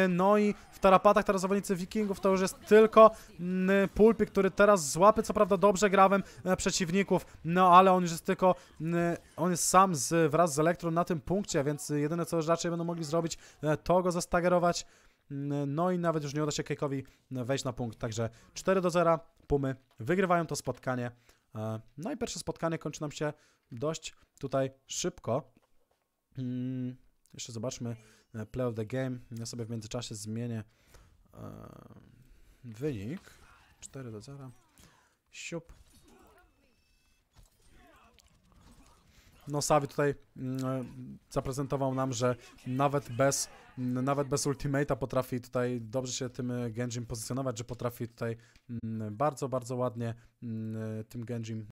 no i w tarapatach teraz zawodnicy Wikingów to już jest tylko Pulpy, który teraz złapie co prawda dobrze grawem e, przeciwników, no ale on już jest tylko, on jest sam z, wraz z Elektron na tym punkcie, więc Jedyne, co raczej będą mogli zrobić, e, to go zastagerować. Mm, no i nawet już nie uda się Kejkowi e, wejść na punkt. Także 4 do 0, Pumy wygrywają to spotkanie. E, no i pierwsze spotkanie kończy nam się dość tutaj szybko. Mm, jeszcze zobaczmy play of the game. Ja sobie w międzyczasie zmienię wynik. 4 do 0. Siup. no Savi tutaj mm, e, zaprezentował nam, że nawet bez, mm, nawet bez ultimate'a potrafi tutaj dobrze się tym e, Genjim pozycjonować, że potrafi tutaj mm, bardzo, bardzo ładnie e, tym Genjim